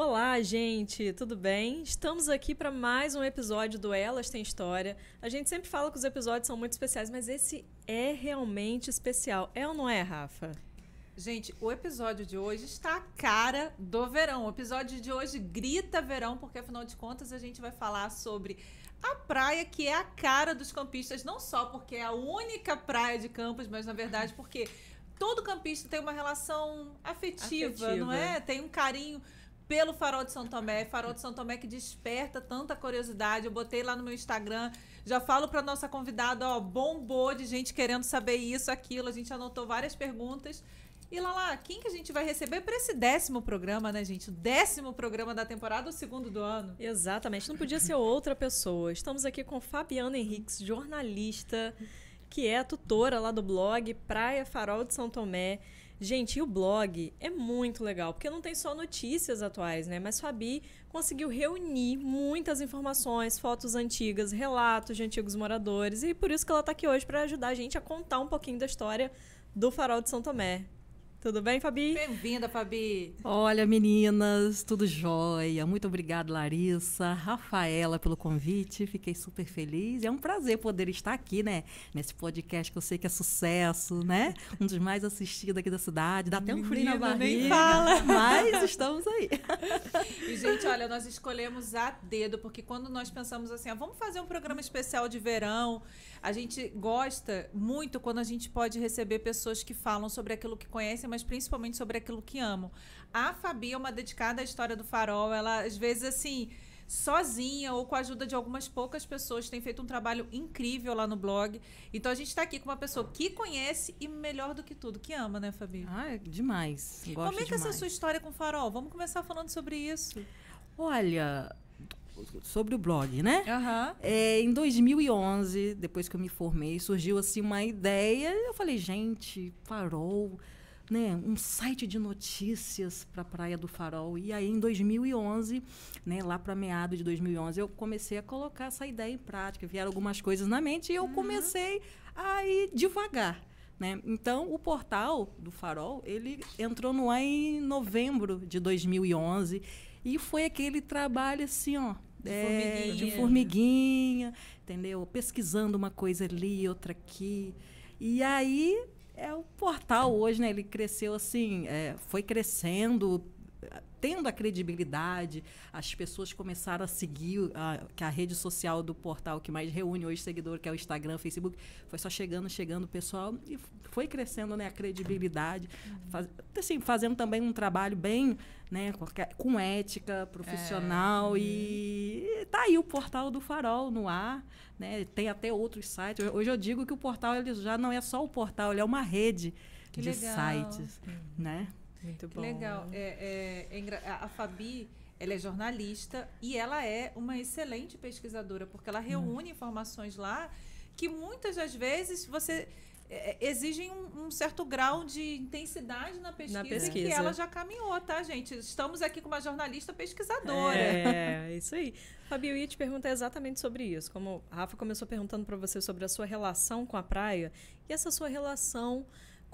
Olá, gente, tudo bem? Estamos aqui para mais um episódio do Elas Tem História. A gente sempre fala que os episódios são muito especiais, mas esse é realmente especial. É ou não é, Rafa? Gente, o episódio de hoje está a cara do verão. O episódio de hoje grita verão, porque afinal de contas a gente vai falar sobre a praia que é a cara dos campistas, não só porque é a única praia de Campos, mas na verdade porque todo campista tem uma relação afetiva, afetiva. não é? Tem um carinho pelo Farol de São Tomé. Farol de São Tomé que desperta tanta curiosidade. Eu botei lá no meu Instagram. Já falo para nossa convidada, ó, bombou de gente querendo saber isso, aquilo. A gente anotou várias perguntas. E lá, lá, quem que a gente vai receber para esse décimo programa, né, gente? O décimo programa da temporada, o segundo do ano. Exatamente, não podia ser outra pessoa. Estamos aqui com Fabiana Henriques, jornalista, que é a tutora lá do blog Praia Farol de São Tomé. Gente, e o blog é muito legal, porque não tem só notícias atuais, né? Mas Fabi conseguiu reunir muitas informações, fotos antigas, relatos de antigos moradores, e por isso que ela está aqui hoje para ajudar a gente a contar um pouquinho da história do Farol de São Tomé. Tudo bem, Fabi? Bem-vinda, Fabi. Olha, meninas, tudo jóia. Muito obrigada, Larissa, Rafaela, pelo convite. Fiquei super feliz. É um prazer poder estar aqui, né? Nesse podcast que eu sei que é sucesso, né? Um dos mais assistidos aqui da cidade. Dá até um frio na barriga. Nem fala. Mas estamos aí. E, gente, olha, nós escolhemos a dedo, porque quando nós pensamos assim, ah, vamos fazer um programa especial de verão, a gente gosta muito quando a gente pode receber pessoas que falam sobre aquilo que conhecem mas principalmente sobre aquilo que amo. A Fabi é uma dedicada à história do farol. Ela, às vezes, assim, sozinha ou com a ajuda de algumas poucas pessoas, tem feito um trabalho incrível lá no blog. Então a gente está aqui com uma pessoa que conhece e melhor do que tudo, que ama, né, Fabi? Ah, é demais. Gosto Como é que é essa sua história com o farol? Vamos começar falando sobre isso. Olha, sobre o blog, né? Uhum. É, em 2011, depois que eu me formei, surgiu assim uma ideia. Eu falei, gente, farol né, um site de notícias para a Praia do Farol. E aí, em 2011, né, lá para meado de 2011, eu comecei a colocar essa ideia em prática. Vieram algumas coisas na mente e eu uhum. comecei a ir devagar. Né? Então, o portal do Farol, ele entrou no ar em novembro de 2011 e foi aquele trabalho assim, ó, de, é, formiguinha. de formiguinha, entendeu? Pesquisando uma coisa ali, outra aqui. E aí é o portal hoje, né? Ele cresceu assim, é, foi crescendo tendo a credibilidade, as pessoas começaram a seguir a, ah, que a rede social do portal que mais reúne hoje seguidor, que é o Instagram, Facebook, foi só chegando, chegando o pessoal e foi crescendo né, a credibilidade, uhum. faz, assim, fazendo também um trabalho bem né, com ética profissional é. e tá aí o portal do Farol no ar, né? Tem até outros sites. Hoje eu digo que o portal ele já não é só o portal, ele é uma rede que de legal. sites, hum. né? Muito bom. legal. Né? É, é, é, a Fabi, ela é jornalista e ela é uma excelente pesquisadora, porque ela reúne hum. informações lá que muitas das vezes você é, é, exigem um, um, certo grau de intensidade na pesquisa, na pesquisa, que ela já caminhou, tá, gente? Estamos aqui com uma jornalista pesquisadora. É, isso aí. Fabi, eu ia te perguntar exatamente sobre isso. Como a Rafa começou perguntando para você sobre a sua relação com a praia, e essa sua relação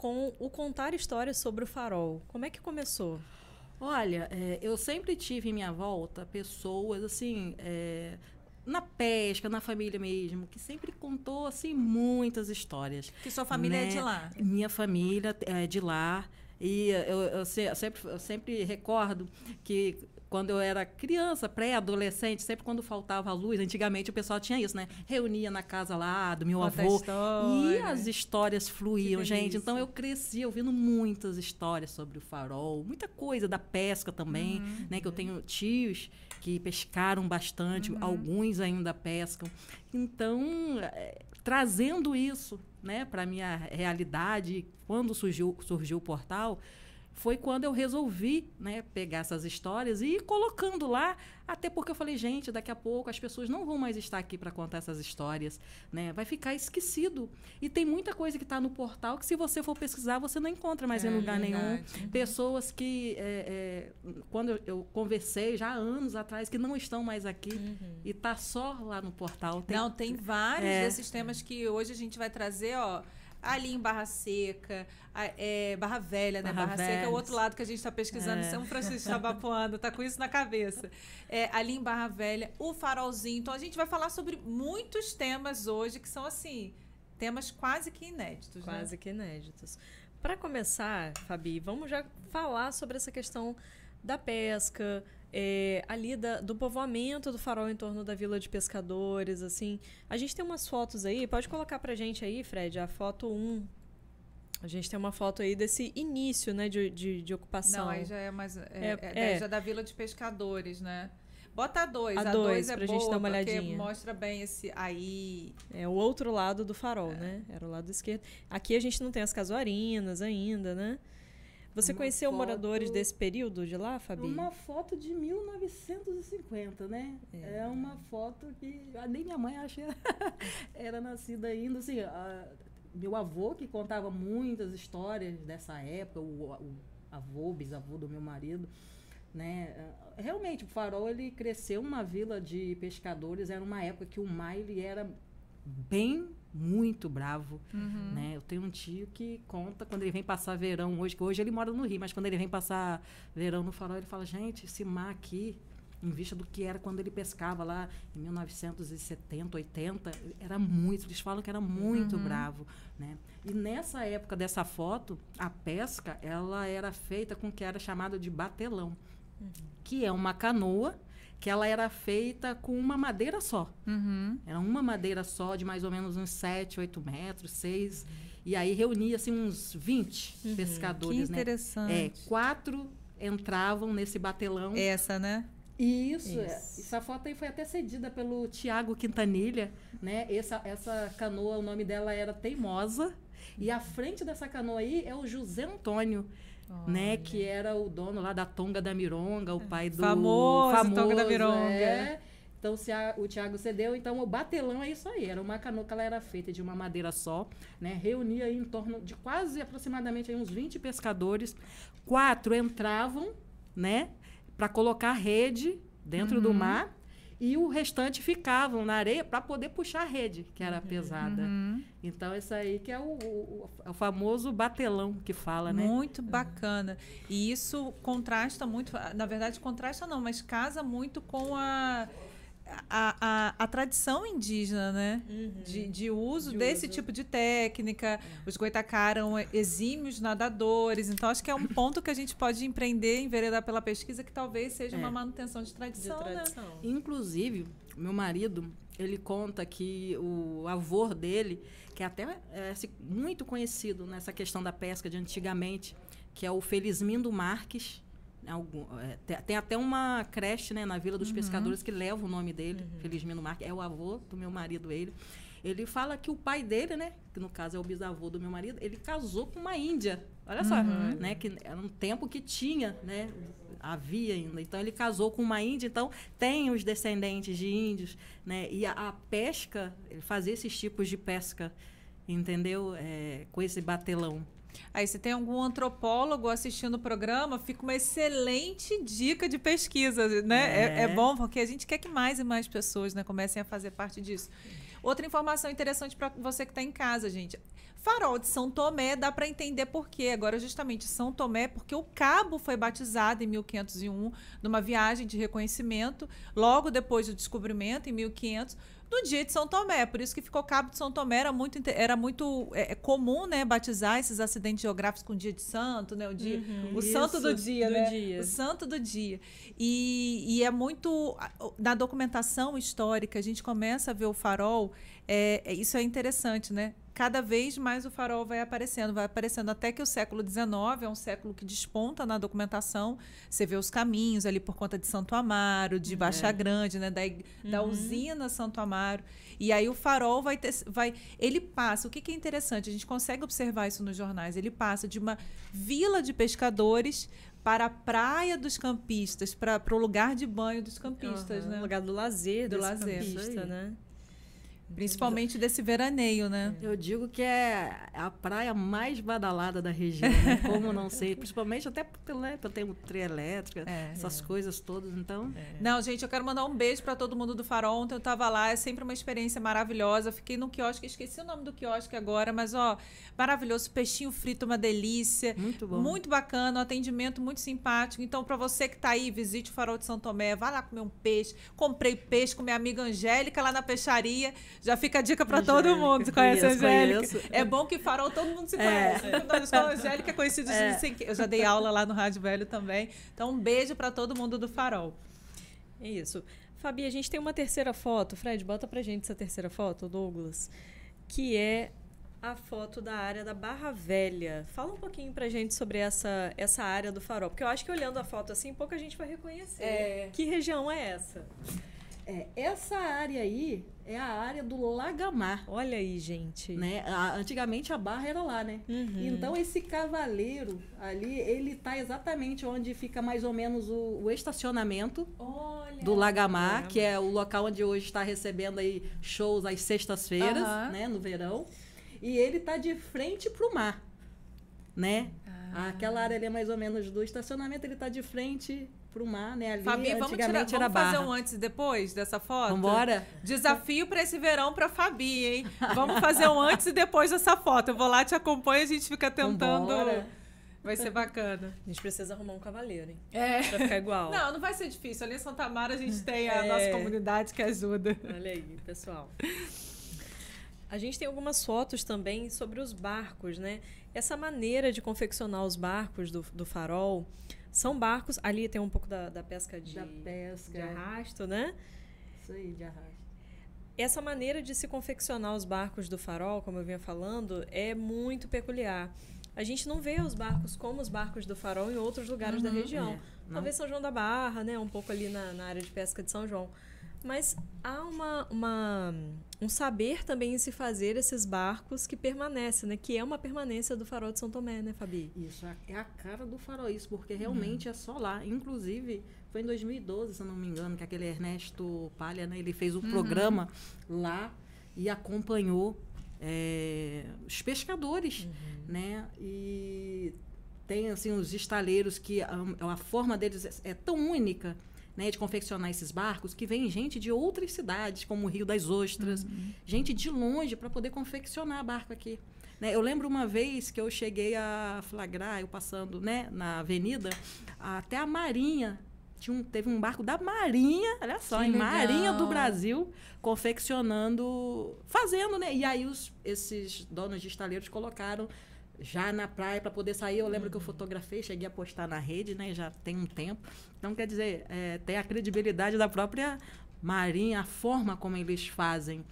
com o contar histórias sobre o farol. Como é que começou? Olha, é, eu sempre tive em minha volta pessoas assim. É, na pesca, na família mesmo, que sempre contou assim muitas histórias. Que sua família é né? é de lá? Minha família é de lá. E eu, eu, eu, sempre, eu sempre recordo que quando eu era criança, pré-adolescente, sempre quando faltava luz, antigamente o pessoal tinha isso, né? Reunia na casa lá do meu Conta avô. História. E as histórias fluíam, gente. Então eu cresci ouvindo muitas histórias sobre o farol, muita coisa da pesca também, uhum. né? Que eu tenho tios que pescaram bastante, uhum. alguns ainda pescam. Então, é, trazendo isso, né, para minha realidade, quando surgiu, surgiu o portal, foi quando eu resolvi né, pegar essas histórias e ir colocando lá, até porque eu falei, gente, daqui a pouco as pessoas não vão mais estar aqui para contar essas histórias, né? Vai ficar esquecido. E tem muita coisa que está no portal que se você for pesquisar, você não encontra mais é, em lugar verdade. nenhum. Pessoas que, é, é, quando eu, conversei já há anos atrás, que não estão mais aqui uhum. e tá só lá no portal. Tem, não, tem vários é. desses temas que hoje a gente vai trazer, ó ali em Barra Seca, é, Barra Velha, né? Barra, Barra Seca é o outro lado que a gente está pesquisando, é. São Francisco de Abapuana, tá com isso na cabeça. É, ali em Barra Velha, o Farolzinho. Então a gente vai falar sobre muitos temas hoje que são assim, temas quase que inéditos. Né? Quase né? que inéditos. Para começar, Fabi, vamos já falar sobre essa questão da pesca, é, ali da, do povoamento do farol em torno da vila de pescadores, assim. A gente tem umas fotos aí, pode colocar pra gente aí, Fred, a foto 1. A gente tem uma foto aí desse início, né, de, de, de ocupação. Não, aí já é mais... É, é, é, é. já é da vila de pescadores, né? Bota a 2. A 2 é pra boa, gente dar uma olhadinha. mostra bem esse aí. É o outro lado do farol, é. né? Era o lado esquerdo. Aqui a gente não tem as casuarinas ainda, né? Você uma conheceu foto, moradores desse período de lá, Fabi? Uma foto de 1950, né? É, é uma foto que ah, nem minha mãe acha era nascida ainda. Assim, a, meu avô que contava muitas histórias dessa época, o, o avô, bisavô do meu marido, né? Ah, realmente, o Farol ele cresceu uma vila de pescadores. Era uma época que o mar ele era bem muito bravo, uhum. né? Eu tenho um tio que conta quando ele vem passar verão hoje, que hoje ele mora no Rio, mas quando ele vem passar verão no farol, ele fala: "Gente, esse mar aqui, em vista do que era quando ele pescava lá em 1970, 80, era muito, eles falam que era muito uhum. bravo, né? E nessa época dessa foto, a pesca, ela era feita com o que era chamado de batelão, uhum. que é uma canoa que ela era feita com uma madeira só. Uhum. Era uma madeira só, de mais ou menos uns 7, 8 metros, 6. Uhum. E aí reunia assim, uns 20 uhum. pescadores. Que interessante. Né? É, quatro entravam nesse batelão. Essa, né? Isso, é. Isso. Essa foto aí foi até cedida pelo Tiago Quintanilha, né? Essa, essa canoa, o nome dela era Teimosa. E à frente dessa canoa aí é o José Antônio. Né, Olha. né? Que era o dono lá da Tonga da Mironga, o pai do famoso, famoso Tonga da é. Mironga. É. Então o Tiago cedeu, então o batelão é isso aí, era uma canoa que ela era feita de uma madeira só, né? Reunia em torno de quase aproximadamente uns 20 pescadores. Quatro entravam, né, para colocar rede dentro uhum. do mar e o restante ficavam na areia para poder puxar a rede, que era uhum. pesada. Uhum. Então, isso aí que é o, o, o, é famoso batelão que fala, né? Muito é. bacana. E isso contrasta muito, na verdade, contrasta não, mas casa muito com a a, a, a, tradição indígena, né? Uhum. De, de, uso de desse uso. tipo de técnica. É. Os goitacaram é exímios nadadores. Então, acho que é um ponto que a gente pode empreender, enveredar pela pesquisa, que talvez seja é. uma manutenção de tradição, de né? tradição. Né? Inclusive, meu marido, ele conta que o avô dele, que é até é assim, muito conhecido nessa questão da pesca de antigamente, que é o Felizmindo Marques, Algum, é, tem, tem, até uma creche né, na Vila dos uhum. Pescadores que leva o nome dele, uhum. Felizmino Marques, é o avô do meu marido, ele. Ele fala que o pai dele, né, que no caso é o bisavô do meu marido, ele casou com uma índia. Olha só, uhum. né, que era um tempo que tinha, né, havia ainda. Então ele casou com uma índia, então tem os descendentes de índios, né? E a, a pesca, ele fazia esses tipos de pesca, entendeu? É, com esse batelão. Aí, se tem algum antropólogo assistindo o programa, fica uma excelente dica de pesquisa, né? É. É, é bom, porque a gente quer que mais e mais pessoas né, comecem a fazer parte disso. Outra informação interessante para você que está em casa, gente. Farol de São Tomé dá para entender por quê. Agora, justamente, São Tomé, porque o cabo foi batizado em 1501, numa viagem de reconhecimento, logo depois do descobrimento, em 1500 do dia de São Tomé. Por isso que ficou Cabo de São Tomé. Era muito, era muito é, é, comum, né, batizar esses acidentes geográficos com o dia de santo, né? O, dia, uhum, o isso, santo do dia, do né? Dia. O santo do dia. E, e é muito... Na documentação histórica, a gente começa a ver o farol é, é, isso é interessante, né? Cada vez mais o farol vai aparecendo, vai aparecendo até que o século XIX é um século que desponta na documentação. Você vê os caminhos ali por conta de Santo Amaro, de Baixa é. Grande, né? Da, da uhum. usina Santo Amaro. E aí o farol vai ter. Vai, ele passa. O que, que é interessante? A gente consegue observar isso nos jornais. Ele passa de uma vila de pescadores para a praia dos campistas, para o lugar de banho dos campistas, uhum. né? O lugar do lazer do lazer, campista, né? Principalmente desse veraneio, né? É. Eu digo que é a praia mais badalada da região, né? como não sei, principalmente até né, eu tenho trielétrica, é, essas é. coisas todas, então. É. Não, gente, eu quero mandar um beijo para todo mundo do Farol. Ontem eu tava lá, é sempre uma experiência maravilhosa. Fiquei no quiosque, esqueci o nome do quiosque agora, mas ó, maravilhoso, peixinho frito, uma delícia. Muito bom. Muito bacana, um atendimento muito simpático. Então, para você que tá aí, visite o Farol de São Tomé, vá lá comer um peixe. Comprei peixe com minha amiga Angélica lá na peixaria. Já fica a dica para todo é, mundo que conhece a Angélica. Conheço. É bom que farol todo mundo se conhece. É. Na Angélica é conhecida é. sem Eu já dei aula lá no Rádio Velho também. Então, um beijo para todo mundo do farol. é Isso. Fabi, a gente tem uma terceira foto. Fred, bota pra gente essa terceira foto, Douglas. Que é a foto da área da Barra Velha. Fala um pouquinho pra gente sobre essa, essa área do farol, porque eu acho que olhando a foto assim, pouca gente vai reconhecer. É. Que região é essa? É, essa área aí é a área do Lagamar. Olha aí, gente. Né? A, antigamente a barra era lá, né? Uhum. Então esse cavaleiro ali, ele tá exatamente onde fica mais ou menos o, o estacionamento Olha do Lagamar, é. que é o local onde hoje está recebendo aí shows às sextas-feiras, uhum. né? No verão. E ele tá de frente para o mar, né? Ah. Aquela área ali é mais ou menos do estacionamento, ele tá de frente pro mar, né? Ali, Fabi, vamos, tirar, vamos era barra. fazer um antes e depois dessa foto? Vambora? Desafio para esse verão para Fabi, hein? Vamos fazer um antes e depois dessa foto. Eu vou lá, te acompanho, a gente fica tentando... Vambora. Vai ser bacana. A gente precisa arrumar um cavaleiro, hein? É. Pra ficar igual. Não, não vai ser difícil. Ali em Santa Mara a gente tem a é. nossa comunidade que ajuda. Olha aí, pessoal. A gente tem algumas fotos também sobre os barcos, né? Essa maneira de confeccionar os barcos do, do farol são barcos, ali tem um pouco da, da pesca de, da pesca, de é. arrasto, né? Isso aí, de arrasto. Essa maneira de se confeccionar os barcos do farol, como eu vinha falando, é muito peculiar. A gente não vê os barcos como os barcos do farol em outros lugares uhum, da região. É. Talvez São João da Barra, né? Um pouco ali na, na área de pesca de São João. Mas há uma, uma um saber também em se fazer esses barcos que permanece, né? Que é uma permanência do farol de São Tomé, né, Fabi? Isso, é, é a cara do farol isso, porque uhum. realmente uhum. é só lá. Inclusive, foi em 2012, se eu não me engano, que aquele Ernesto Palha, né? Ele fez um uhum. programa lá e acompanhou é, os pescadores, uhum. né? E tem, assim, os estaleiros que a, a forma deles é, é tão única né, de confeccionar esses barcos, que vem gente de outras cidades, como o Rio das Ostras, uhum. gente de longe para poder confeccionar barco aqui. Né, eu lembro uma vez que eu cheguei a flagrar, eu passando né, na avenida, até a Marinha. Tinha um, teve um barco da Marinha, olha só, em Marinha do Brasil, confeccionando, fazendo, né? E aí os, esses donos de estaleiros colocaram já na praia para poder sair. Eu lembro que eu uhum. fotografei, cheguei a postar na rede, né? Já tem um tempo. Então, quer dizer, é, tem a credibilidade da própria Marinha, a forma como eles fazem.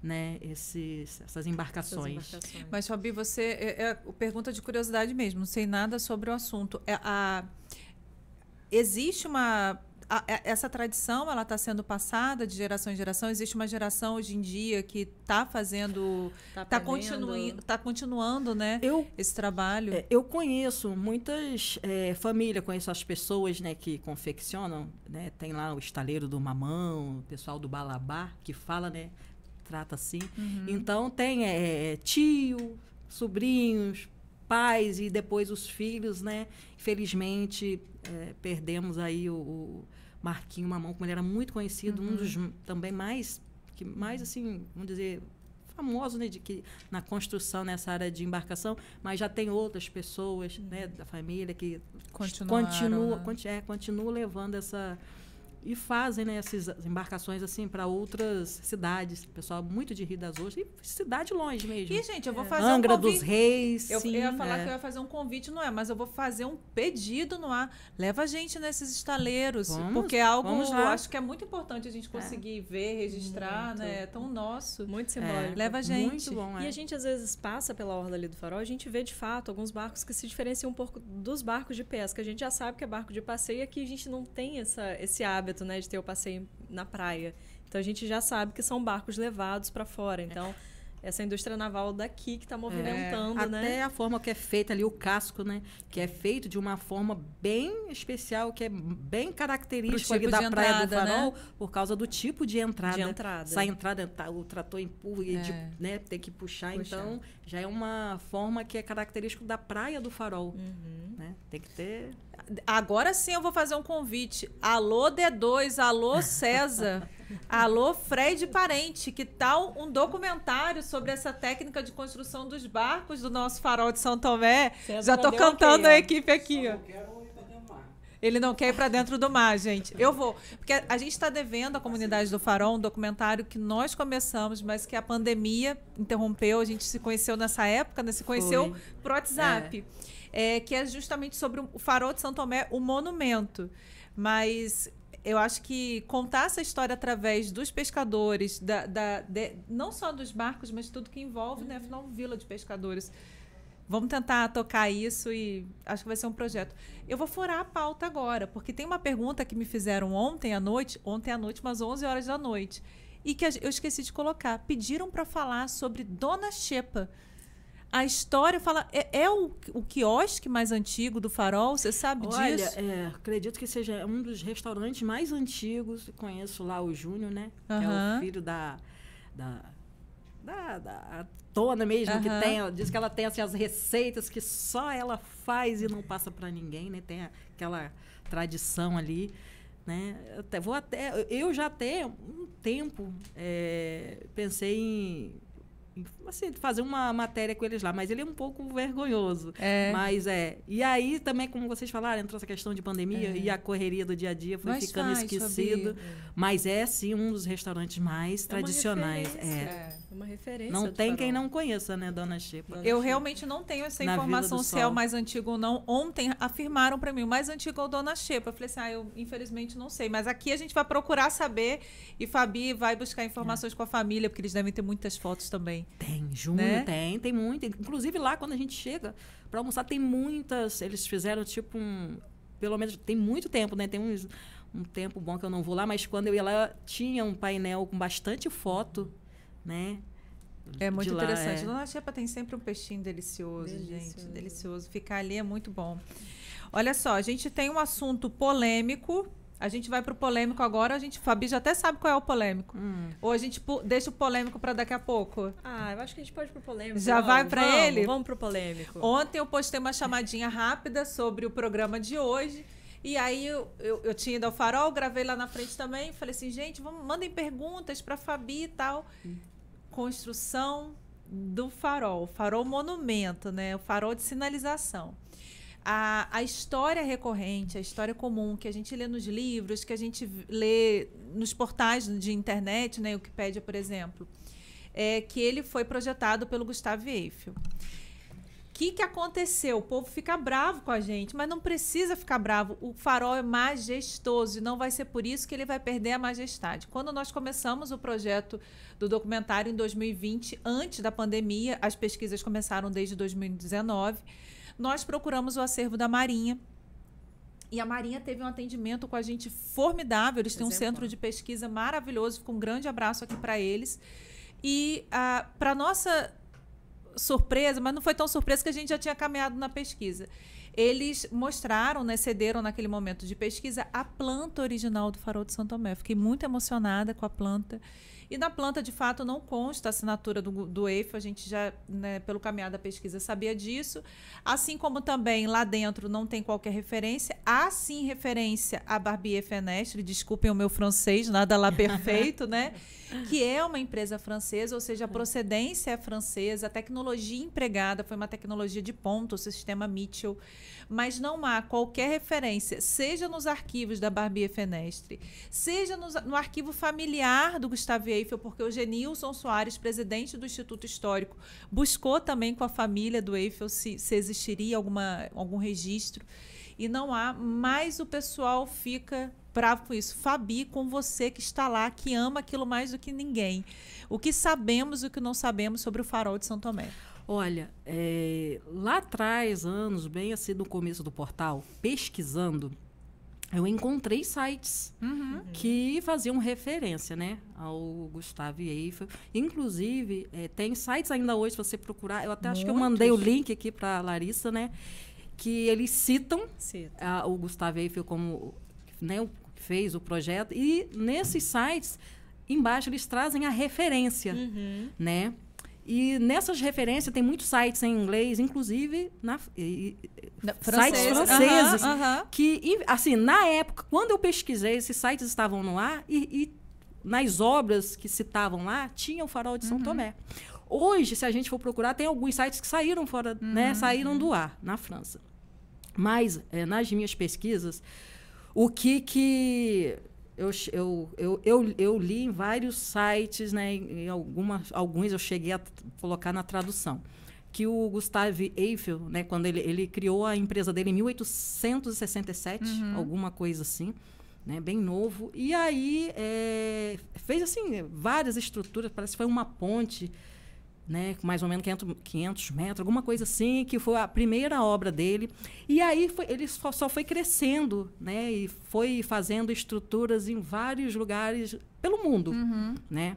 Né, esses, essas, embarcações. essas embarcações. Mas, Fabi, você. É, é, pergunta de curiosidade mesmo, não sei nada sobre o assunto. É, a, existe uma a, é, essa tradição ela está sendo passada de geração em geração. Existe uma geração hoje em dia que está fazendo, está tá, tá continuando, tá continuando, né? Eu, esse trabalho. É, eu conheço muitas é, famílias, conheço as pessoas, né, que confeccionam, né? Tem lá o estaleiro do mamão, o pessoal do balabá que fala, né? Trata assim. Uhum. Então tem é, é, é tio, sobrinhos, pais e depois os filhos, né? Infelizmente, é, perdemos aí o, o, Marquinho Mamão, como ele era muito conhecido, uhum. um dos também mais, que mais assim, vamos dizer, famoso né, de que na construção nessa área de embarcação, mas já tem outras pessoas né, uhum. né, da família que continua, né? É, continua levando essa e fazem né, essas embarcações assim para outras cidades. Pessoal é muito de Rio das Ostras, e cidade longe mesmo. E gente, eu vou é. fazer Angra um convite. dos Reis. Eu, sim, eu ia falar é. que eu ia fazer um convite, não é, mas eu vou fazer um pedido no ar. Leva a gente nesses estaleiros, vamos, porque é algo eu acho que é muito importante a gente é. conseguir é. ver, registrar, muito. né? É tão nosso. Muito simbólico. É. Leva a gente. Muito bom, E a gente às vezes passa pela orla ali do farol, a gente vê de fato alguns barcos que se diferenciam um pouco dos barcos de pesca. A gente já sabe que é barco de passeio e aqui a gente não tem essa esse hábito hábito, né, de ter o passeio na praia. Então a gente já sabe que são barcos levados para fora. Então essa indústria naval daqui que está é, movimentando, é, até né? Até a forma que é feita ali, o casco, né? Que é feito de uma forma bem especial, que é bem característico tipo da entrada, Praia do né? Farol, né? por causa do tipo de entrada. De entrada. Essa entrada, tá, o trator empurra, é. de, é. né? tem que puxar, puxar, Então, já é uma forma que é característico da Praia do Farol. Uhum. Né? Tem que ter... Agora sim eu vou fazer um convite. Alô D2, alô César, alô Fred Parente, que tal um documentário sobre essa técnica de construção dos barcos do nosso farol de São Tomé? César Já estou cantando okay, a equipe aqui. Ele não quer ir para dentro do mar, gente. Eu vou. Porque a gente está devendo à comunidade do Farol um documentário que nós começamos, mas que a pandemia interrompeu. A gente se conheceu nessa época, né? se conheceu Foi. pro WhatsApp. É é, que é justamente sobre o farol de São Tomé, o monumento. Mas eu acho que contar essa história através dos pescadores, da, da de, não só dos barcos, mas tudo que envolve, né? uhum. né? Afinal, vila de pescadores. Vamos tentar tocar isso e acho que vai ser um projeto. Eu vou furar a pauta agora, porque tem uma pergunta que me fizeram ontem à noite, ontem à noite, umas 11 horas da noite, e que eu esqueci de colocar. Pediram para falar sobre Dona Xepa. A história fala. É, é o, o quiosque mais antigo do farol? Você sabe Olha, disso? Olha, é, acredito que seja um dos restaurantes mais antigos. Conheço lá o Júnior, né? Uhum. É o filho da, da da, da tona mesmo uhum. que tem. Ela diz que ela tem assim, as receitas que só ela faz e não passa para ninguém, né? Tem aquela tradição ali, né? Eu até, vou até, eu já até um tempo é, pensei em assim, fazer uma matéria com eles lá, mas ele é um pouco vergonhoso. É. Mas é. E aí também, como vocês falaram, entrou essa questão de pandemia é. e a correria do dia a dia foi mas ficando faz, esquecido. Sabia. Mas é sim um dos restaurantes mais é tradicionais. é uma referência. Não tem farol. quem não conheça, né, dona Chipa? eu Chipa. realmente não tenho essa Na informação se é o mais antigo ou não. Ontem afirmaram para mim, o mais antigo é o dona Chipa. Eu falei assim, ah, eu infelizmente não sei. Mas aqui a gente vai procurar saber e Fabi vai buscar informações é. com a família, porque eles devem ter muitas fotos também. Tem, junho, né? tem, tem muito. Inclusive lá, quando a gente chega para almoçar, tem muitas. Eles fizeram tipo um. Pelo menos tem muito tempo, né? Tem uns um tempo bom que eu não vou lá, mas quando eu ia lá, tinha um painel com bastante foto, né? É muito lá, interessante. É. Dona Xepa tem sempre um peixinho delicioso, delicioso, gente. Delicioso. Ficar ali é muito bom. Olha só, a gente tem um assunto polêmico. A gente vai pro polêmico agora. A gente, Fabi já até sabe qual é o polêmico. Hum. Ou a gente deixa o polêmico para daqui a pouco. Ah, eu acho que a gente pode ir pro polêmico. Já vamos, vai para ele? Vamos pro polêmico. Ontem eu postei uma chamadinha rápida sobre o programa de hoje. E aí eu, eu, eu, tinha ido ao farol, gravei lá na frente também, falei assim, gente, vamos, mandem perguntas para Fabi e tal. Hum construção do farol, farol monumento, né? O farol de sinalização. A, a história recorrente, a história comum que a gente lê nos livros, que a gente lê nos portais de internet, né, Wikipedia, por exemplo, é que ele foi projetado pelo Gustavo Eiffel que, que aconteceu? O povo fica bravo com a gente, mas não precisa ficar bravo. O farol é majestoso e não vai ser por isso que ele vai perder a majestade. Quando nós começamos o projeto do documentário em 2020, antes da pandemia, as pesquisas começaram desde 2019, nós procuramos o acervo da Marinha. E a Marinha teve um atendimento com a gente formidável. Eles têm um centro de pesquisa maravilhoso. Fica um grande abraço aqui para eles. E, ah, para nossa surpresa, mas não foi tão surpresa que a gente já tinha caminhado na pesquisa. Eles mostraram, né, cederam naquele momento de pesquisa a planta original do farol de Santo Tomé. Fiquei muito emocionada com a planta. E na planta, de fato, não consta a assinatura do, do EIFA, a gente já, né, pelo caminhar da pesquisa, sabia disso. Assim como também lá dentro não tem qualquer referência. Há sim referência à Barbier Fenestre, desculpem o meu francês, nada lá perfeito, né? Que é uma empresa francesa, ou seja, a procedência é francesa, a tecnologia empregada foi uma tecnologia de ponto o sistema Mitchell mas não há qualquer referência, seja nos arquivos da Barbie Fenestre, seja no, no arquivo familiar do Gustavo Eiffel, porque o Genilson Soares, presidente do Instituto Histórico, buscou também com a família do Eiffel se, se existiria alguma, algum registro e não há, mas o pessoal fica bravo com isso. Fabi, com você que está lá, que ama aquilo mais do que ninguém. O que sabemos e o que não sabemos sobre o farol de São Tomé. Olha, é, lá atrás, anos, bem assim no começo do portal, pesquisando, eu encontrei sites uhum. que faziam referência né, ao Gustavo Eiffel. Inclusive, é, tem sites ainda hoje, se você procurar, eu até Muitos. acho que eu mandei o link aqui para a Larissa, né? Que eles citam a, o Gustavo Eiffel como né, o, fez o projeto. E nesses sites, embaixo, eles trazem a referência, uhum. né? E nessas referências tem muitos sites em inglês, inclusive na, e, na sites franceses. Que, assim, na época, quando eu pesquisei, esses sites estavam no ar e, e nas obras que citavam lá, tinha o farol de São uhum. Tomé. Hoje, se a gente for procurar, tem alguns sites que saíram fora, né, uhum. saíram do ar na França. Mas, é, nas minhas pesquisas, o que, que eu, eu, eu, eu, eu li em vários sites, né, em algumas alguns eu cheguei a colocar na tradução, que o Gustave Eiffel, né, quando ele, ele criou a empresa dele em 1867, uhum. alguma coisa assim, né, bem novo, e aí é, fez assim várias estruturas, parece que foi uma ponte né, mais ou menos 500, 500 metros, alguma coisa assim, que foi a primeira obra dele. E aí foi, ele só, foi crescendo, né, e foi fazendo estruturas em vários lugares pelo mundo, uhum. né.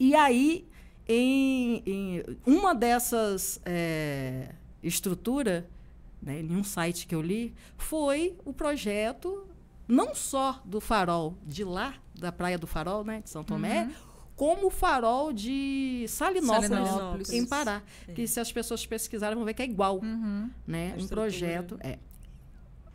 E aí, em, em uma dessas é, eh, estruturas, né, em um site que eu li, foi o projeto não só do farol de lá, da Praia do Farol, né, de São Tomé, uhum como o farol de Salinópolis, Salinópolis. em Pará. Sim. Que se as pessoas pesquisarem vão ver que é igual. Uhum. Né? um projeto. É.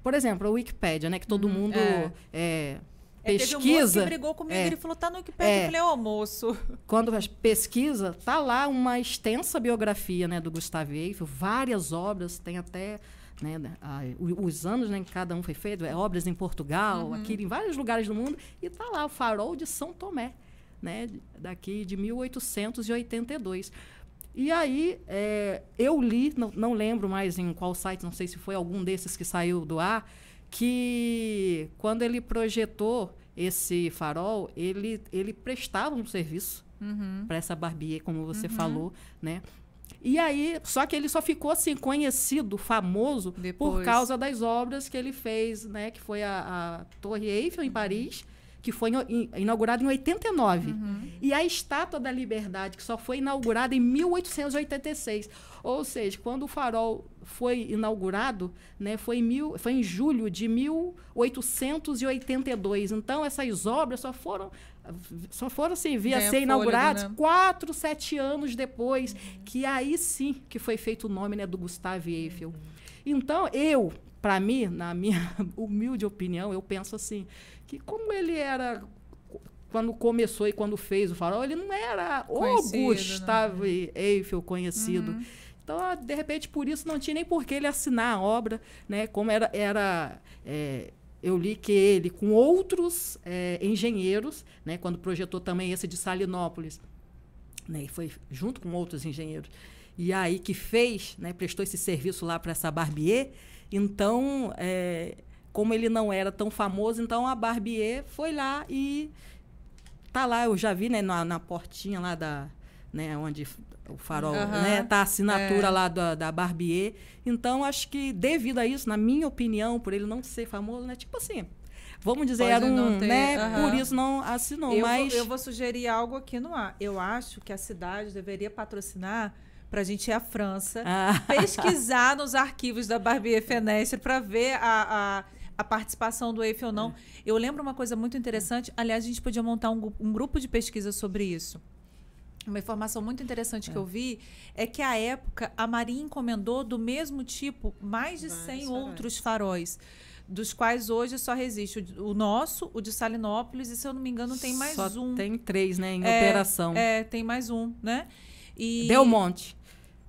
Por exemplo, a Wikipédia, né? Que todo uhum. mundo é. É, pesquisa. É, teve um moço que brigou comigo, é. ele falou, tá no Wikipedia. É. Eu falei, ô oh, moço. Quando pesquisa, tá lá uma extensa biografia né, do Gustavo Eiffel, várias obras, tem até. Né, né a, os anos né, em que cada um foi feito, é, obras em Portugal, uhum. aqui, em vários lugares do mundo, e tá lá o farol de São Tomé né, daqui de 1882. E aí é, eu li, não, não, lembro mais em qual site, não sei se foi algum desses que saiu do ar, que quando ele projetou esse farol, ele, ele prestava um serviço uhum. para essa barbier, como você uhum. falou, né? E aí, só que ele só ficou assim conhecido, famoso, Depois. por causa das obras que ele fez, né? Que foi a, a Torre Eiffel em Paris que foi inaugurada em 89. Uhum. E a Estátua da Liberdade, que só foi inaugurada em 1886. Ou seja, quando o farol foi inaugurado, né, foi, em mil, foi em julho de 1882. Então, essas obras só foram só foram assim, via Ganha ser inauguradas né? quatro, sete anos depois, uhum. que aí sim que foi feito o nome né, do Gustavo Eiffel. Uhum. Então, eu, para mim, na minha humilde opinião, eu penso assim, que como ele era quando começou e quando fez o farol, ele não era conhecido, o né? Gustavo né? Eiffel conhecido. Uhum. Então, ah, de repente, por isso não tinha nem por que ele assinar a obra, né? Como era, era é, eu li que ele com outros é, engenheiros, né? Quando projetou também esse de Salinópolis, né? E foi junto com outros engenheiros e aí que fez, né? Prestou esse serviço lá para essa Barbier. Então, é, como ele não era tão famoso, então a Barbier foi lá e tá lá, eu já vi, né, na, na portinha lá da, né, onde o farol, uhum, né, tá a assinatura é. lá da, da Barbier. Então acho que devido a isso, na minha opinião, por ele não ser famoso, né, tipo assim, vamos dizer, Pode era um, ter, né, uhum. por isso não assinou, eu mas vou, eu vou sugerir algo aqui no ar. Eu acho que a cidade deveria patrocinar para a gente ir à França, ah. pesquisar nos arquivos da Barbier Fenestre para ver a, a a participação do EIF ou não. É. Eu lembro uma coisa muito interessante, aliás, a gente podia montar um, um grupo de pesquisa sobre isso. Uma informação muito interessante é. que eu vi é que, à época, a Marinha encomendou do mesmo tipo mais de 100 outros faróis dos quais hoje só resiste o, nosso, o de Salinópolis, e se eu não me engano, tem mais só um. Tem três, né? Em é, operação. É, tem mais um, né? E... monte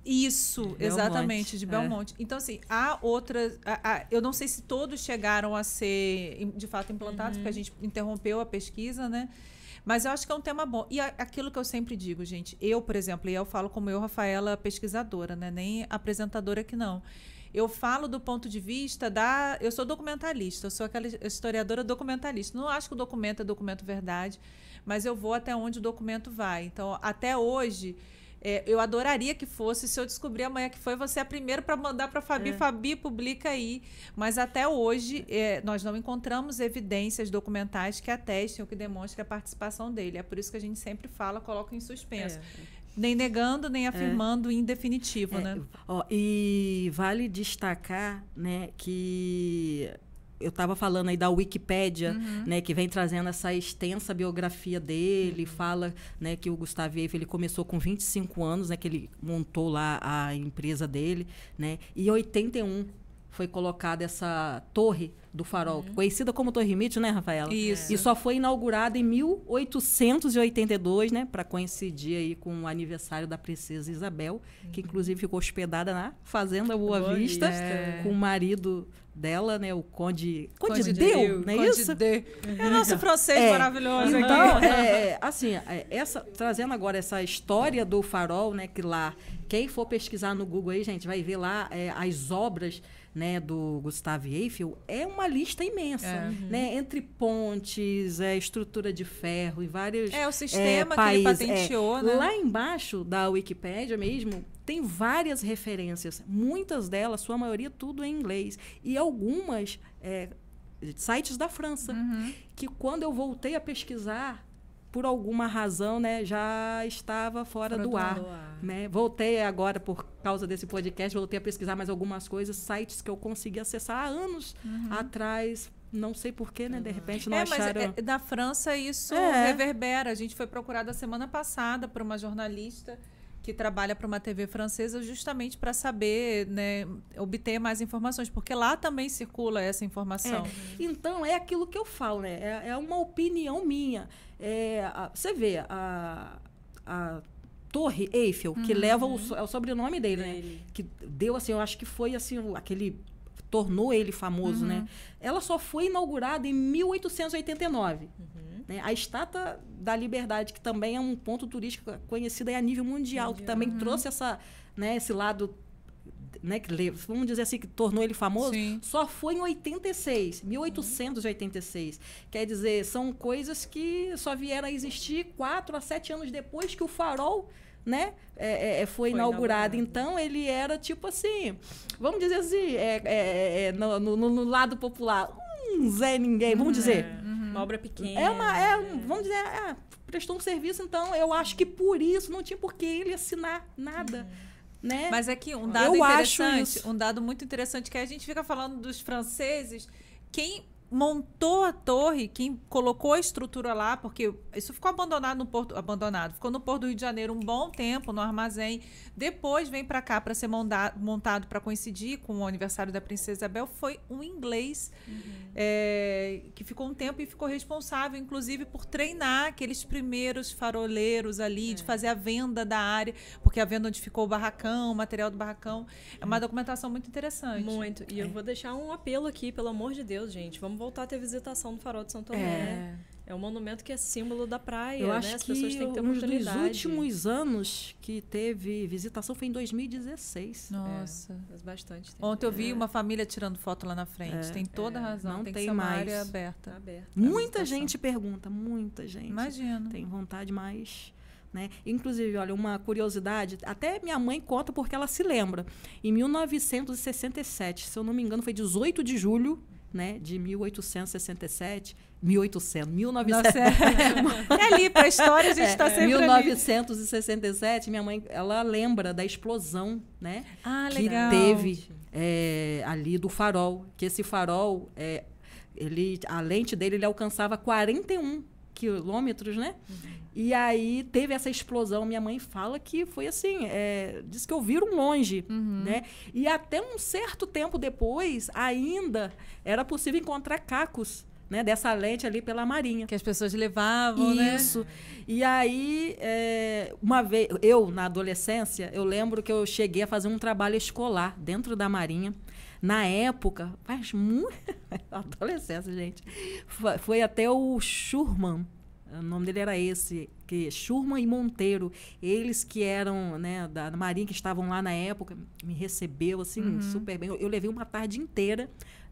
isso, de exatamente, de é. Belmonte. É. Então, assim, há outras. Há, há, eu não sei se todos chegaram a ser de fato implantados, uhum. porque a uhum. gente interrompeu a pesquisa, né? Mas eu acho que é um tema bom. E aquilo que eu sempre digo, gente, eu, por exemplo, e eu falo como eu, Rafaela, pesquisadora, né? Nem apresentadora que não. Eu falo do ponto de vista da. Eu sou documentalista, eu sou aquela historiadora documentalista. Não acho que o documento é documento verdade, mas eu vou até onde o documento vai. Então, até hoje é, eu adoraria que fosse. Se eu descobrir amanhã que foi, você é a primeira para mandar para Fabi. É. Fabi, publica aí. Mas até hoje, é, nós não encontramos evidências documentais que atestem ou que demonstrem a participação dele. É por isso que a gente sempre fala, coloca em suspenso. É. Nem negando, nem é. afirmando em definitivo, é, né? Ó, e vale destacar né, que eu estava falando aí da Wikipédia, uhum. né, que vem trazendo essa extensa biografia dele, uhum. fala, né, que o Gustavo Eiffel ele começou com 25 anos, né, que ele montou lá a empresa dele, né? E em 81 foi colocada essa torre do farol, uhum. conhecida como Torre Mitchell, né, Rafaela? Isso. E só foi inaugurada em 1882, né, para coincidir aí com o aniversário da princesa Isabel, uhum. que inclusive ficou hospedada na Fazenda Boa, Boa Vista, Vista, com o marido dela, né? O Conde. Conde, Conde Deu, de não é Conde isso? De. É. é nosso francês é. maravilhoso. Então, é, é assim, é, essa, trazendo agora essa história do farol, né? Que lá, quem for pesquisar no Google aí, gente, vai ver lá as obras né, do Gustavo Eiffel é uma lista imensa, é. né, uhum. entre pontes, é, estrutura de ferro e vários É o é, sistema é, país, que ele patenteou, é. né? Lá embaixo da Wikipédia mesmo tem várias referências, muitas delas, sua maioria tudo em inglês e algumas é, sites da França, uhum. que quando eu voltei a pesquisar por alguma razão, né, já estava fora, fora do, do, ar, ar, né? Voltei agora por causa desse podcast, voltei a pesquisar mais algumas coisas, sites que eu consegui acessar há anos uhum. atrás. Não sei porquê, né? De uhum. repente não é, acharam... Mas, é, na França isso é. reverbera. A gente foi procurada semana passada por uma jornalista que trabalha para uma TV francesa justamente para saber, né, obter mais informações, porque lá também circula essa informação. É. Então, é aquilo que eu falo, né? É, é uma opinião minha. É, a, você vê, a, a Torre Eiffel, uhum. que leva o, é o sobrenome dele, né, dele, né? Que deu, assim, eu acho que foi, assim, aquele... Tornou ele famoso, né. uhum. né? Ela só foi inaugurada em 1889. Uhum. Né? A Estátua da Liberdade, que também é um ponto turístico conhecido a nível mundial, Entendi. que também uhum. trouxe essa, né, esse lado né, que, vamos dizer assim, que tornou ele famoso, Sim. só foi em 86, 1886. Uhum. Quer dizer, são coisas que só vieram a existir quatro a sete anos depois que o farol né, é, é, é foi, foi inaugurado. Então, ele era tipo assim, vamos dizer assim, é, é, é no, no, no, lado popular, um Zé Ninguém, vamos uhum. dizer. Uhum. Uma obra pequena. É uma, é, vamos dizer, é, prestou um serviço, então eu acho que por isso não tinha por que ele assinar nada. Uhum. Né? Mas é que um dado eu interessante, um dado muito interessante que a gente fica falando dos franceses, quem montou a torre, quem colocou a estrutura lá, porque isso ficou abandonado no Porto, abandonado, ficou no Porto do Rio de Janeiro um bom tempo, no armazém. Depois vem para cá para ser montado para coincidir com o aniversário da princesa Isabel, foi um inglês uhum. é, que ficou um tempo e ficou responsável, inclusive, por treinar aqueles primeiros faroleiros ali, é. de fazer a venda da área, porque a venda onde ficou o barracão, o material do barracão. É uma uhum. documentação muito interessante. Muito. E eu é. vou deixar um apelo aqui, pelo amor de Deus, gente. Vamos vamos voltar a ter visitação no Farol de Santo Tomé. É. É um monumento que é símbolo da praia, eu né? acho As que pessoas têm que ter oportunidade. Nos últimos anos que teve visitação foi em 2016. Nossa. É, faz bastante tempo. Ontem eu vi é. uma família tirando foto lá na frente. É, tem toda a é. razão. Não tem, tem mais. área aberta. Tá aberta muita gente pergunta, muita gente. imagina Tem vontade, mais Né? Inclusive, olha, uma curiosidade, até minha mãe conta porque ela se lembra. Em 1967, se eu não me engano, foi 18 de julho, né, de 1867, 1800, 1967. é ali para a história a gente está é, tá sempre 1967, ali. minha mãe, ela lembra da explosão, né, ah, que teve é, ali do farol, que esse farol é, ele, a lente dele ele alcançava 41 quilômetros, né? Uhum. E aí teve essa explosão. Minha mãe fala que foi assim, é, diz que ouviram longe, uhum. né? E até um certo tempo depois, ainda era possível encontrar cacos. Né, dessa lente ali pela marinha. Que as pessoas levavam, Isso. né? Isso. E aí, é, uma vez, eu, na adolescência, eu lembro que eu cheguei a fazer um trabalho escolar dentro da marinha. Na época, faz muito. adolescência, gente. Foi até o Schurman, o nome dele era esse, que Schurman e Monteiro, eles que eram né, da Marinha, que estavam lá na época, me recebeu assim uhum. super bem. Eu, eu, levei uma tarde inteira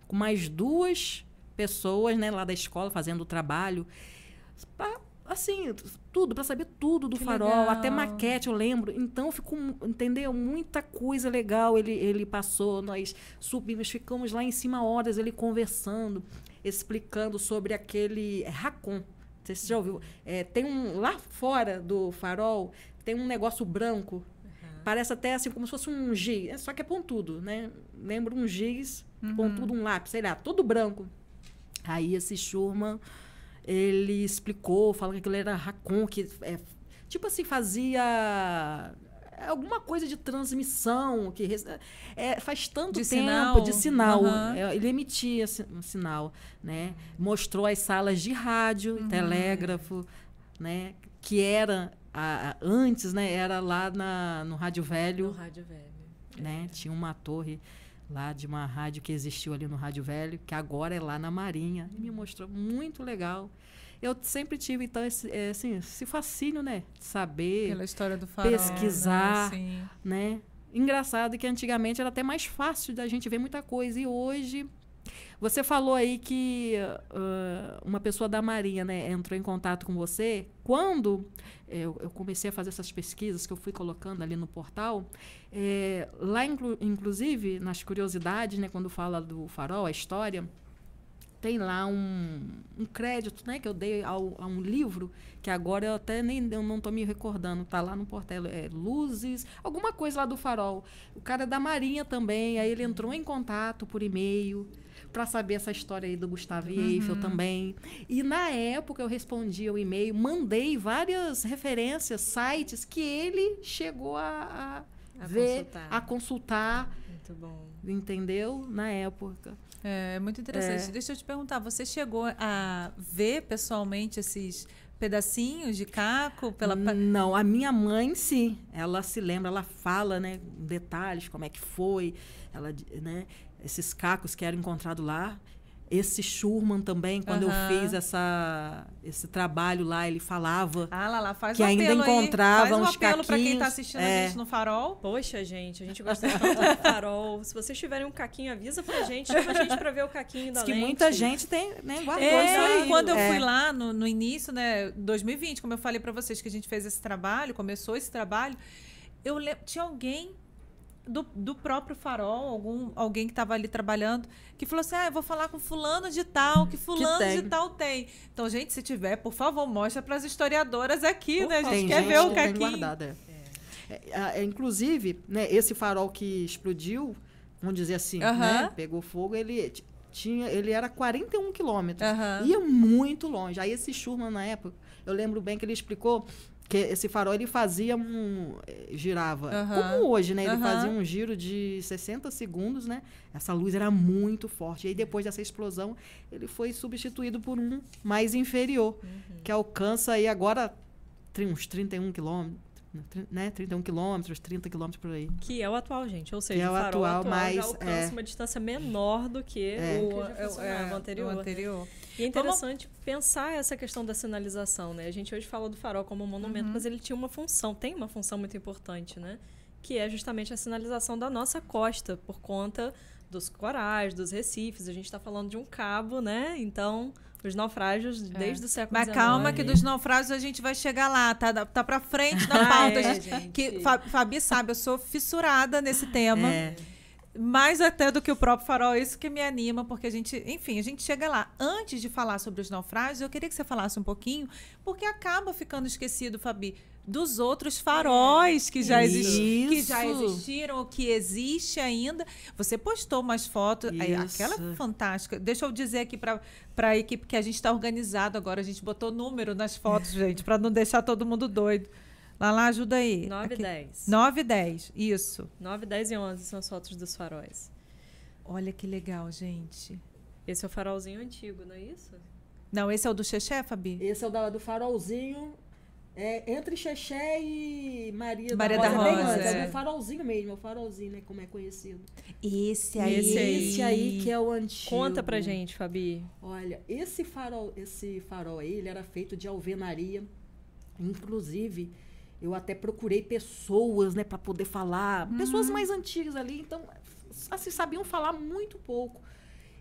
com mais duas pessoas né, lá da escola fazendo o trabalho assim, tudo, para saber tudo do que farol, legal. até maquete, eu lembro. Então ficou, entendeu? Muita coisa legal ele, ele passou, nós subimos, ficamos lá em cima horas, ele conversando, explicando sobre aquele é, racon. Não sei se você já ouviu. É, tem um. Lá fora do farol, tem um negócio branco. Parece até assim, como se fosse um giz. É, só que é pontudo, né? Lembra um giz, uhum. pontudo, um lápis, sei lá, todo branco. Aí esse Schurman ele explicou, falou que aquilo era Racon, que é, tipo assim, fazia é, alguma coisa de transmissão que é, faz tanto de tempo sinal. de sinal uhum. ele emitia um sinal né mostrou as salas de rádio uhum. telégrafo né que era a, a, antes né era lá na, no rádio velho no rádio velho né é. tinha uma torre lá de uma rádio que existiu ali no Rádio Velho, que agora é lá na Marinha. me mostrou muito legal. Eu sempre tive, então, esse, é, assim, esse fascínio, né? Saber. Pela história do farol. Né, pesquisar, né? né? Engraçado que antigamente era até mais fácil da gente ver muita coisa. E hoje você falou aí que uh, uma pessoa da Marinha né, entrou em contato com você. Quando eh, eu, eu, comecei a fazer essas pesquisas que eu fui colocando ali no portal, é, lá inclu, inclusive nas curiosidades, né, quando fala do farol, a história, tem lá um, um crédito né, que eu dei ao, a um livro, que agora eu até nem eu não estou me recordando, Está lá no portal, é Luzes, alguma coisa lá do farol. O cara é da Marinha também, aí ele entrou em contato por e-mail para saber essa história aí do Gustavo uhum. Eiffel também. E na época eu respondi o e-mail, mandei várias referências, sites que ele chegou a, a, a ver, consultar. a consultar. Muito bom. Entendeu? Na época. É muito interessante. É. Deixa eu te perguntar, você chegou a ver pessoalmente esses pedacinhos de caco pela Não, a minha mãe sim. Ela se lembra, ela fala, né, detalhes como é que foi, ela, né? esses cacos que eram encontrados lá. Esse Schurman também, quando uhum. eu fiz essa, esse trabalho lá, ele falava ah, lá, lá, faz que um ainda encontrava aí. Faz um uns apelo para quem está assistindo é... a gente no farol. Poxa, gente, a gente gosta tanto do farol. Se vocês tiverem um caquinho, avisa pra gente. Chama a gente para ver o caquinho da Diz lente. que muita gente tem, né, guardou é, Quando eu é. fui lá no, no início, né, 2020, como eu falei para vocês que a gente fez esse trabalho, começou esse trabalho, eu tinha alguém do, do próprio farol, algum, alguém que estava ali trabalhando, que falou assim: ah, vou falar com fulano de tal, que fulano que de tal tem. Então, gente, se tiver, por favor, mostra para as historiadoras aqui, né? A gente quer gente ver o que Guardada, é. É. é. é, é, inclusive, né, esse farol que explodiu, vamos dizer assim, uh -huh. né, pegou fogo, ele tinha, ele era 41 quilômetros. Uhum. Ia muito longe. Aí esse Schumann, na época, eu lembro bem que ele explicou porque esse farol ele fazia um. Eh, girava. Uhum. Como hoje, né? Ele uhum. fazia um giro de 60 segundos, né? Essa luz era muito forte. E aí, depois dessa explosão, ele foi substituído por um mais inferior, uhum. que alcança aí agora uns 31 quilômetros né, 31 quilômetros, 30 quilômetros por aí. Que é o atual, gente. Ou seja, que é o, farol atual, atual mas, já alcança é, uma distância menor do que é, o, que é, o anterior. O anterior. E é interessante Vamos... pensar essa questão da sinalização, né? A gente hoje fala do farol como um monumento, uhum. mas ele tinha uma função, tem uma função muito importante, né? Que é justamente a sinalização da nossa costa, por conta dos corais, dos recifes. A gente está falando de um cabo, né? Então, os naufrágios é. desde o século XIX. Mas calma que dos naufrágios a gente vai chegar lá, tá, tá pra frente da ah, pauta. é, gente, gente. Que, Fabi sabe, eu sou fissurada nesse tema. É. Mais até do que o próprio farol, isso que me anima, porque a gente, enfim, a gente chega lá. Antes de falar sobre os naufrágios, eu queria que você falasse um pouquinho, porque acaba ficando esquecido, Fabi, dos outros é, faróis que já, existi que já existiram ou que existe ainda. Você postou umas fotos, é, aquela fantástica. Deixa eu dizer aqui para a equipe que a gente está organizado agora, a gente botou número nas fotos, gente, para não deixar todo mundo doido. lá lá ajuda aí. 9 e 10. 9 e 10, isso. 9, 10 e 11 são as fotos dos faróis. Olha que legal, gente. Esse é o farolzinho antigo, não é isso? Não, esse é o do Xexé, Fabi? Esse é o da, do farolzinho é, entre Xexé e Maria, Maria da, da Rosa. É Rosa. É, é. o farolzinho mesmo, é o farolzinho, né? Como é conhecido. Esse aí. Esse aí, esse aí que é o antigo. Conta pra gente, Fabi. Olha, esse farol, esse farol aí, ele era feito de alvenaria. Inclusive, eu até procurei pessoas, né, para poder falar. Pessoas hum. mais antigas ali, então, assim, sabiam falar muito pouco.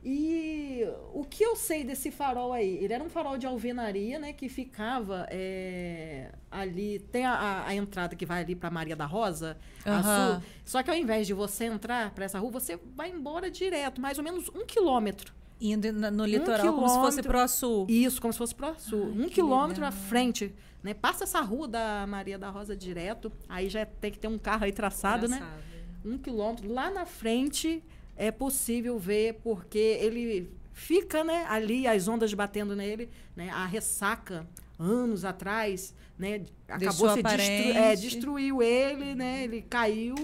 E o que eu sei desse farol aí? Ele era um farol de alvenaria, né? Que ficava é, ali. Tem a, a, entrada que vai ali para Maria da Rosa, uhum. sul. Só que ao invés de você entrar para essa rua, você vai embora direto, mais ou menos um quilômetro. Indo no litoral, um como se fosse pro sul. Isso, como se fosse pro sul. Ai, um quilômetro legal. à frente. Né? Passa essa rua da Maria da Rosa direto. Aí já tem que ter um carro aí traçado, né? traçado. né? Um quilômetro. Lá na frente é possível ver porque ele fica né, ali, as ondas batendo nele, né, a ressaca anos atrás, né, acabou se destru é, destruiu ele, né, ele caiu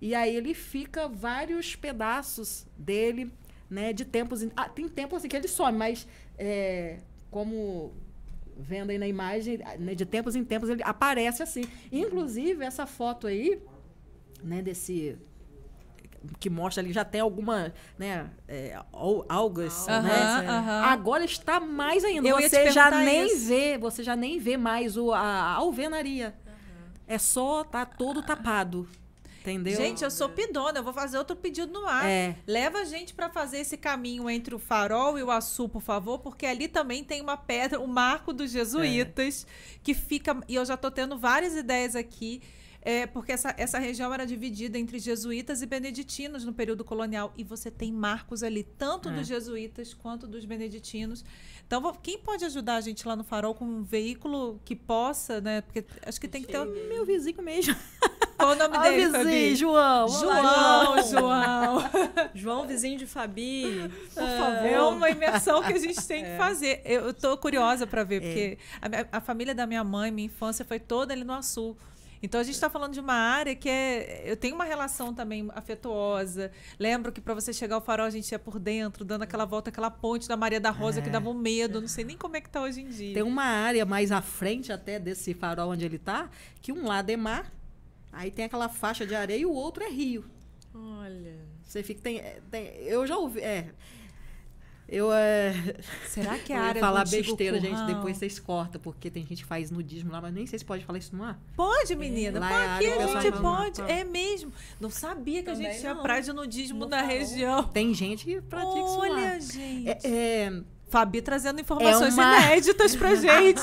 e aí ele fica vários pedaços dele, né, de tempos em... ah, tem tempo assim que ele some, mas é, como vendo aí na imagem, né, de tempos em tempos ele aparece assim. Inclusive essa foto aí, né, desse que mostra ali, já tem alguma, né, é, algas, assim, né? Uh é. -huh. Agora está mais ainda. Eu você já nem isso. vê, você já nem vê mais o, a, a alvenaria. Uh -huh. É só tá todo tapado. Entendeu? Gente, eu sou pidona, eu vou fazer outro pedido no ar. É. Leva a gente para fazer esse caminho entre o farol e o açu, por favor, porque ali também tem uma pedra, o marco dos jesuítas, é. que fica. E eu já tô tendo várias ideias aqui é, porque essa, essa região era dividida entre jesuítas e beneditinos no período colonial. E você tem marcos ali, tanto é. dos jesuítas quanto dos beneditinos. Então, quem pode ajudar a gente lá no farol com um veículo que possa, né? Porque acho que tem que ter. Meu vizinho mesmo. Qual o nome ah, dele, vizinho, Fabi? João. João, João. João, vizinho de Fabi. Por ah. favor. É uma imersão que a gente tem é. que fazer. Eu, estou tô curiosa para ver, é. porque a, a, família da minha mãe, minha infância foi toda ali no Sul. Então a gente está falando de uma área que é. Eu tenho uma relação também afetuosa. Lembro que para você chegar ao farol, a gente ia por dentro, dando aquela volta, aquela ponte da Maria da Rosa é. que dava um medo. Não sei nem como é que tá hoje em dia. Tem uma área mais à frente até desse farol onde ele tá, que um lado é mar, aí tem aquela faixa de areia e o outro é rio. Olha. Você fica. Tem, tem eu já ouvi. É, eu é. Será que a área falar besteira, currão? gente, depois vocês cortam, porque tem gente que faz nudismo lá, mas nem sei se pode falar isso no ar. Pode, é, menina. É, lá aqui é a, a gente pode. Lá. É mesmo. Não sabia que Também a gente tinha praia de nudismo não na falou. região. Tem gente que pratica Olha, isso lá. Olha, gente. É, é, Fabi trazendo é informações é uma... inéditas pra gente.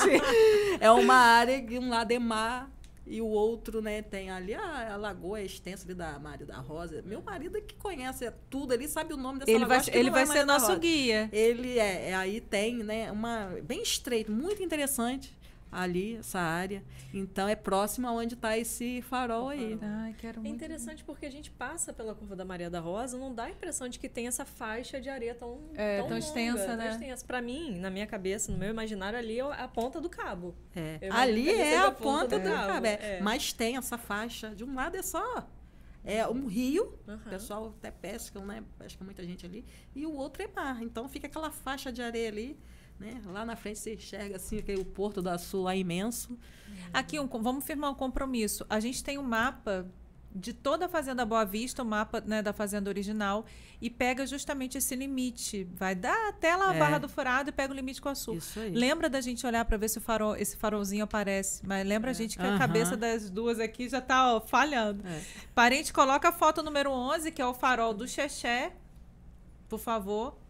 é uma área que um lado é mar, e o outro, né, tem ali a, ah, a lagoa é extensa ali da Maria da Rosa. Meu marido é que conhece é tudo ali, sabe o nome dessa ele lagoa. Vai, ele vai ser nosso guia. Ele é, é, aí tem, né, uma bem estreito, muito interessante ali, essa área. Então é próximo aonde está esse farol aí. Né? Ai, é interessante porque a gente passa pela curva da Maria da Rosa, não dá a impressão de que tem essa faixa de areia tão, é, tão, tão longa, extensa, né? extensa. Para mim, na minha cabeça, no meu imaginário, ali é a ponta do cabo. É. Ali é a ponta, do cabo. cabo. É. É. Mas tem essa faixa. De um lado é só é um rio, uhum. o pessoal até pesca, né? Pesca muita gente ali, e o outro é mar. Então fica aquela faixa de areia ali né? Lá na frente você enxerga assim o Porto da Sul lá imenso. Aqui um, vamos firmar um compromisso. A gente tem um mapa de toda a fazenda Boa Vista, o mapa né, da fazenda original, e pega justamente esse limite. Vai dar até lá a é. Barra do Furado e pega o limite com a Sul. Isso aí. Lembra da gente olhar para ver se o farol, esse farolzinho aparece. Mas lembra, é. gente, que uhum. a cabeça das duas aqui já está falhando. É. Parente, coloca a foto número 11, que é o farol do Xexé, por favor.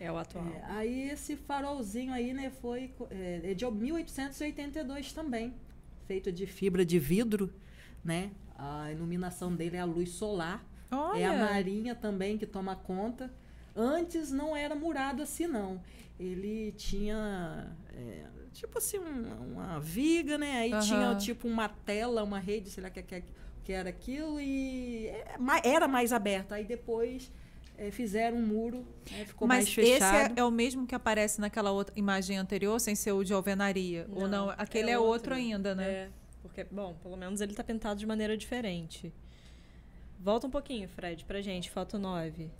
É o atual. É, aí esse farolzinho aí, né, foi é, é, de 1882 também, feito de fibra de vidro, né? A iluminação dele é a luz solar. Olha. É a marinha também que toma conta. Antes não era murado assim, não. Ele tinha é, tipo assim um, uma viga, né? Aí uhum. tinha tipo uma tela, uma rede, sei lá que, que, que era aquilo e é, é, era mais aberta. Aí depois é, fizeram um muro, né, ficou Mas mais fechado. Mas esse é, é, o mesmo que aparece naquela outra imagem anterior, sem ser o de alvenaria? Não, ou não? É Aquele é, outro, outro ainda, né? É, porque, bom, pelo menos ele está pintado de maneira diferente. Volta um pouquinho, Fred, para gente, foto 9.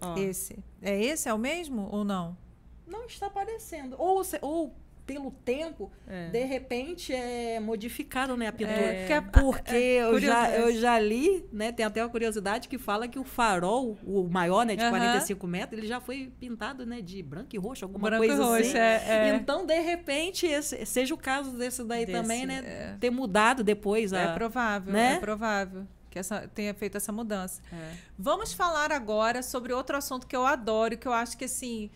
Ó. Esse. É esse? É o mesmo ou não? Não está aparecendo. Ou, ou pelo tempo, é. de repente é modificado, né, a pintura. É. Porque eu, já, eu já li, né, tem até uma curiosidade que fala que o farol, o maior, né, de uh -huh. 45 metros, ele já foi pintado, né, de branco e roxo, alguma branco coisa roxo, assim. É, é, Então, de repente, esse, seja o caso desse daí desse, também, né, é. ter mudado depois. É a, é provável, né? é provável que essa, tenha feito essa mudança. Vamos falar agora sobre outro assunto que eu adoro, que eu acho que, assim,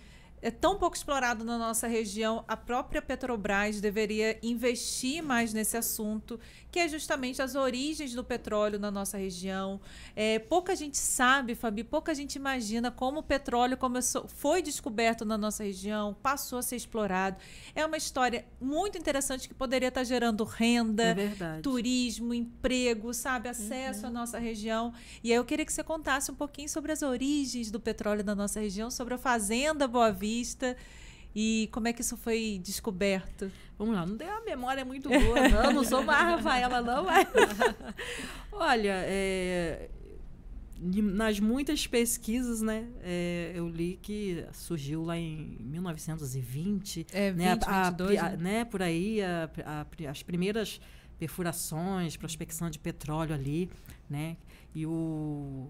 é tão pouco explorado na nossa região, a própria Petrobras deveria investir mais nesse assunto, que é justamente as origens do petróleo na nossa região. É, pouca gente sabe, Fabi, pouca gente imagina como o petróleo começou, foi descoberto na nossa região, passou a ser explorado. É uma história muito interessante que poderia estar gerando renda, é turismo, emprego, sabe, acesso uhum. à nossa região. E aí eu queria que você contasse um pouquinho sobre as origens do petróleo na nossa região, sobre a fazenda Boa Vista e como é que isso foi descoberto? Vamos lá, não tem uma memória muito boa, não. Não sou uma Rafaela, não, mas. Olha, é, nas muitas pesquisas, né, é, eu li que surgiu lá em 1920, é, 20, né, a, 22, a, né? né, por aí a, a, as primeiras perfurações, prospecção de petróleo ali, né, e o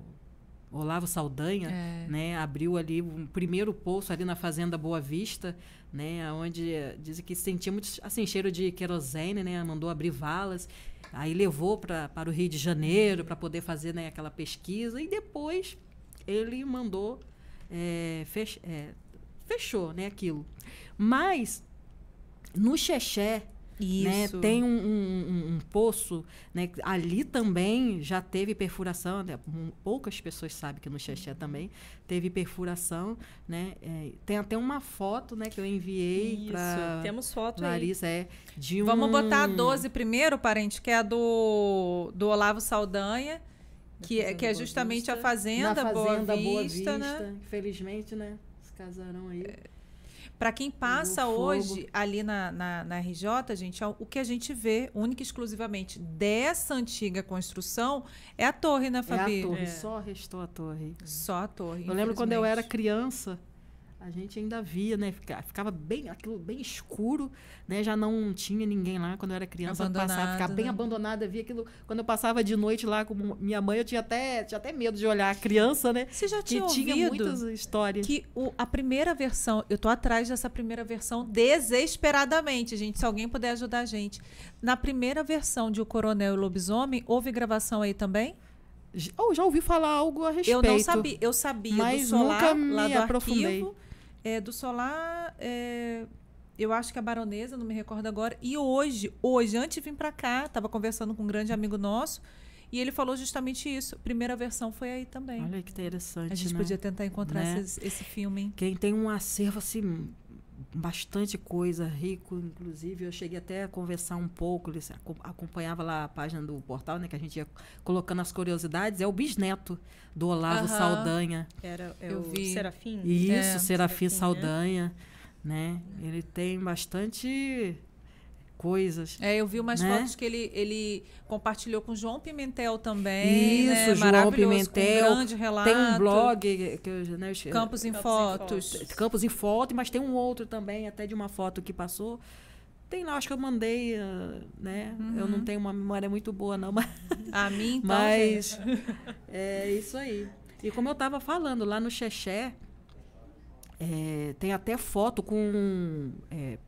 Olavo Saldanha, é. né, abriu ali um primeiro poço ali na fazenda Boa Vista, né, onde dizem que sentia muito assim cheiro de querosene, né, mandou abrir valas, aí levou para para o Rio de Janeiro para poder fazer né, aquela pesquisa e depois ele mandou é, fech, é, fechou, né, aquilo. Mas no Xexé né? Tem um, um, um, poço, né? ali também já teve perfuração, né? Hum, poucas pessoas sabem que no Xaxé uhum. também teve perfuração. Né? É, tem até uma foto né, que eu enviei para Temos foto Larissa, aí. É, de um... Vamos botar a 12 primeiro, parente, que é a do, do Olavo Saldanha. que, é, que é justamente Vista. a Fazenda, Na fazenda Boa Vista, Boa Vista né? Infelizmente, né? Esse casarão aí. É para quem passa hoje ali na, na, na RJ, gente, é o que a gente vê única e exclusivamente dessa antiga construção é a torre, né, Fabi? É a torre, é. só restou a torre. Só a torre. Eu lembro quando eu era criança, a gente ainda via, né? Ficava bem, aquilo bem escuro, né? Já não tinha ninguém lá quando eu era criança. Abandonado, passava, ficava né? bem abandonada, via aquilo. Quando eu passava de noite lá com minha mãe, eu tinha até, tinha até medo de olhar a criança, né? Você já tinha, ouvido tinha muitas histórias. Que o, a primeira versão, eu tô atrás dessa primeira versão desesperadamente, gente. Se alguém puder ajudar a gente. Na primeira versão de O Coronel e o Lobisomem, houve gravação aí também? Ou já ouvi falar algo a respeito. Eu não sabia, eu sabia mas do solar, nunca me lá do aprofundei. Arquivo, é, do Solar, é, eu acho que a Baronesa, não me recordo agora. E hoje, hoje, antes de vir para cá, estava conversando com um grande amigo nosso. E ele falou justamente isso. Primeira versão foi aí também. Olha que interessante. A gente né? podia tentar encontrar né? esses, esse filme. Quem tem um acervo assim bastante coisa, rico, inclusive. Eu cheguei até a conversar um pouco, ele acompanhava lá a página do portal, né? Que a gente ia colocando as curiosidades. É o bisneto do Olavo uhum. Saldanha. Era, é eu, eu vi. Serafim? Isso, é, Serafim, Serafim né? Saldanha. Né? né? Ele tem bastante coisas. É, eu vi umas né? fotos que ele, ele compartilhou com João Pimentel também. Né? Isso, né? João Pimentel. Um tem um blog que eu, né, eu Campos em Campos fotos. fotos. Campos em foto, mas tem um outro também, até de uma foto que passou. Tem lá, acho que eu mandei, ah, né? Uhum. Eu não uhum. tenho uma memória muito boa, não. Mas... A mim, então, Mas é isso aí. E como eu estava falando, lá no Xexé, é, tem até foto com é,